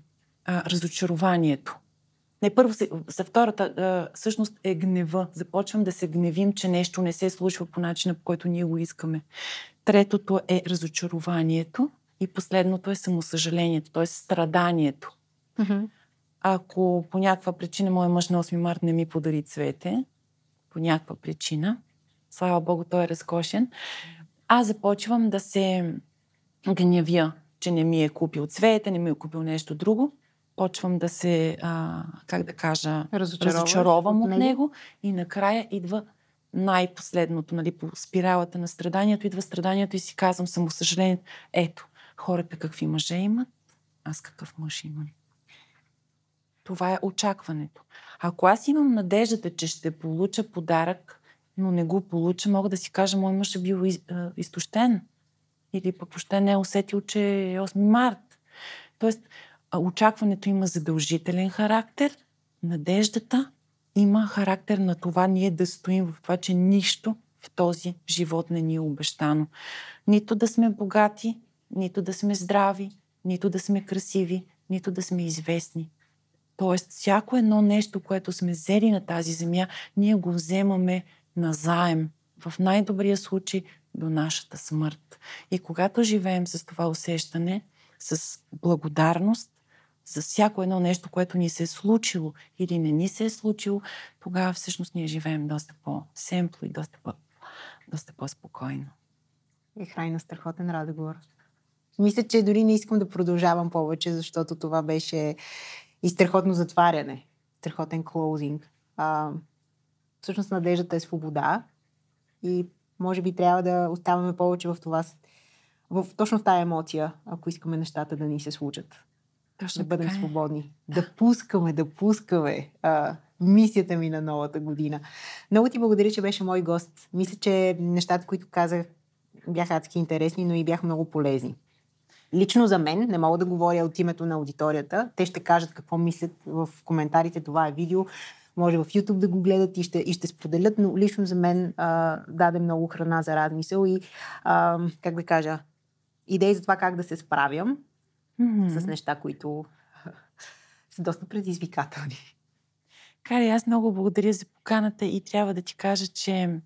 а, разочарованието. Не, първо се, за втората а, всъщност е гнева. Започвам да се гневим, че нещо не се е случва по начина, по който ние го искаме. Третото е разочарованието. И последното е самосъжалението, т.е. страданието. Mm-hmm. Ако по някаква причина мой мъж на 8 март не ми подари цвете, по някаква причина, слава богу, той е разкошен, аз започвам да се гневя, че не ми е купил цвете, не ми е купил нещо друго. Почвам да се, а, как да кажа, разочаровам от него. него и накрая идва най-последното, нали, по спиралата на страданието, идва страданието и си казвам самосъжалението. Ето, хората какви мъже имат, аз какъв мъж имам. Това е очакването. Ако аз имам надеждата, че ще получа подарък, но не го получа, мога да си кажа, мой мъж е бил изтощен. Или пък въобще не е усетил, че е 8 март. Тоест, очакването има задължителен характер, надеждата има характер на това ние да стоим в това, че нищо в този живот не ни е обещано. Нито да сме богати, нито да сме здрави, нито да сме красиви, нито да сме известни. Тоест, всяко едно нещо, което сме взели на тази земя, ние го вземаме назаем. В най-добрия случай до нашата смърт. И когато живеем с това усещане, с благодарност за всяко едно нещо, което ни се е случило или не ни се е случило, тогава всъщност ние живеем доста по-семпло и доста, по- доста по-спокойно. И край на страхотен разговор. Мисля, че дори не искам да продължавам повече, защото това беше и страхотно затваряне, страхотен клоузинг. А, всъщност надеждата е свобода и може би трябва да оставаме повече в това, в, точно в тази емоция, ако искаме нещата да ни се случат. Точно да бъдем е. свободни. Да пускаме, да пускаме а, мисията ми на новата година. Много ти благодаря, че беше мой гост. Мисля, че нещата, които казах, бяха адски интересни, но и бяха много полезни. Лично за мен, не мога да говоря от името на аудиторията, те ще кажат какво мислят в коментарите, това е видео, може в YouTube да го гледат и ще, и ще споделят, но лично за мен а, даде много храна за размисъл и, а, как да кажа, идеи за това как да се справям mm-hmm. с неща, които са доста предизвикателни. Кари, аз много благодаря за поканата и трябва да ти кажа, че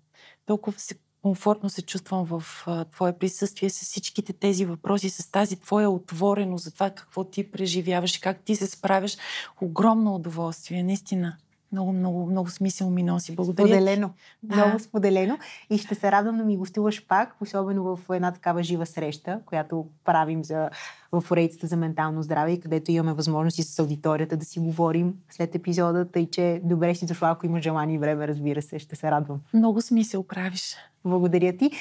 толкова се комфортно се чувствам в а, твое присъствие с всичките тези въпроси, с тази твоя отвореност за това какво ти преживяваш и как ти се справяш. Огромно удоволствие, наистина. Много, много, много смисъл ми носи. Благодаря. Споделено. Да. Много споделено. И ще се радвам да ми гостуваш пак, особено в една такава жива среща, която правим за, в Орейцата за ментално здраве и където имаме възможности с аудиторията да си говорим след епизода, тъй че добре си дошла, ако има желание и време, разбира се, ще се радвам. Много смисъл правиш. Благодаря ти.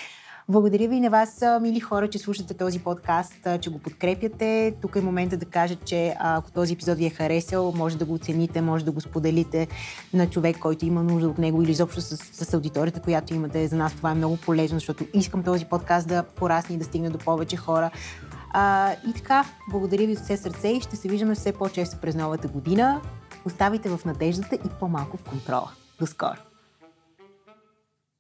Благодаря ви на вас, мили хора, че слушате този подкаст, че го подкрепяте. Тук е момента да кажа, че ако този епизод ви е харесал, може да го оцените, може да го споделите на човек, който има нужда от него или изобщо с, с аудиторията, която имате. За нас това е много полезно, защото искам този подкаст да порасне и да стигне до повече хора. А, и така, благодаря ви от все сърце и ще се виждаме все по-често през новата година. Оставайте в надеждата и по-малко в контрола. До скоро!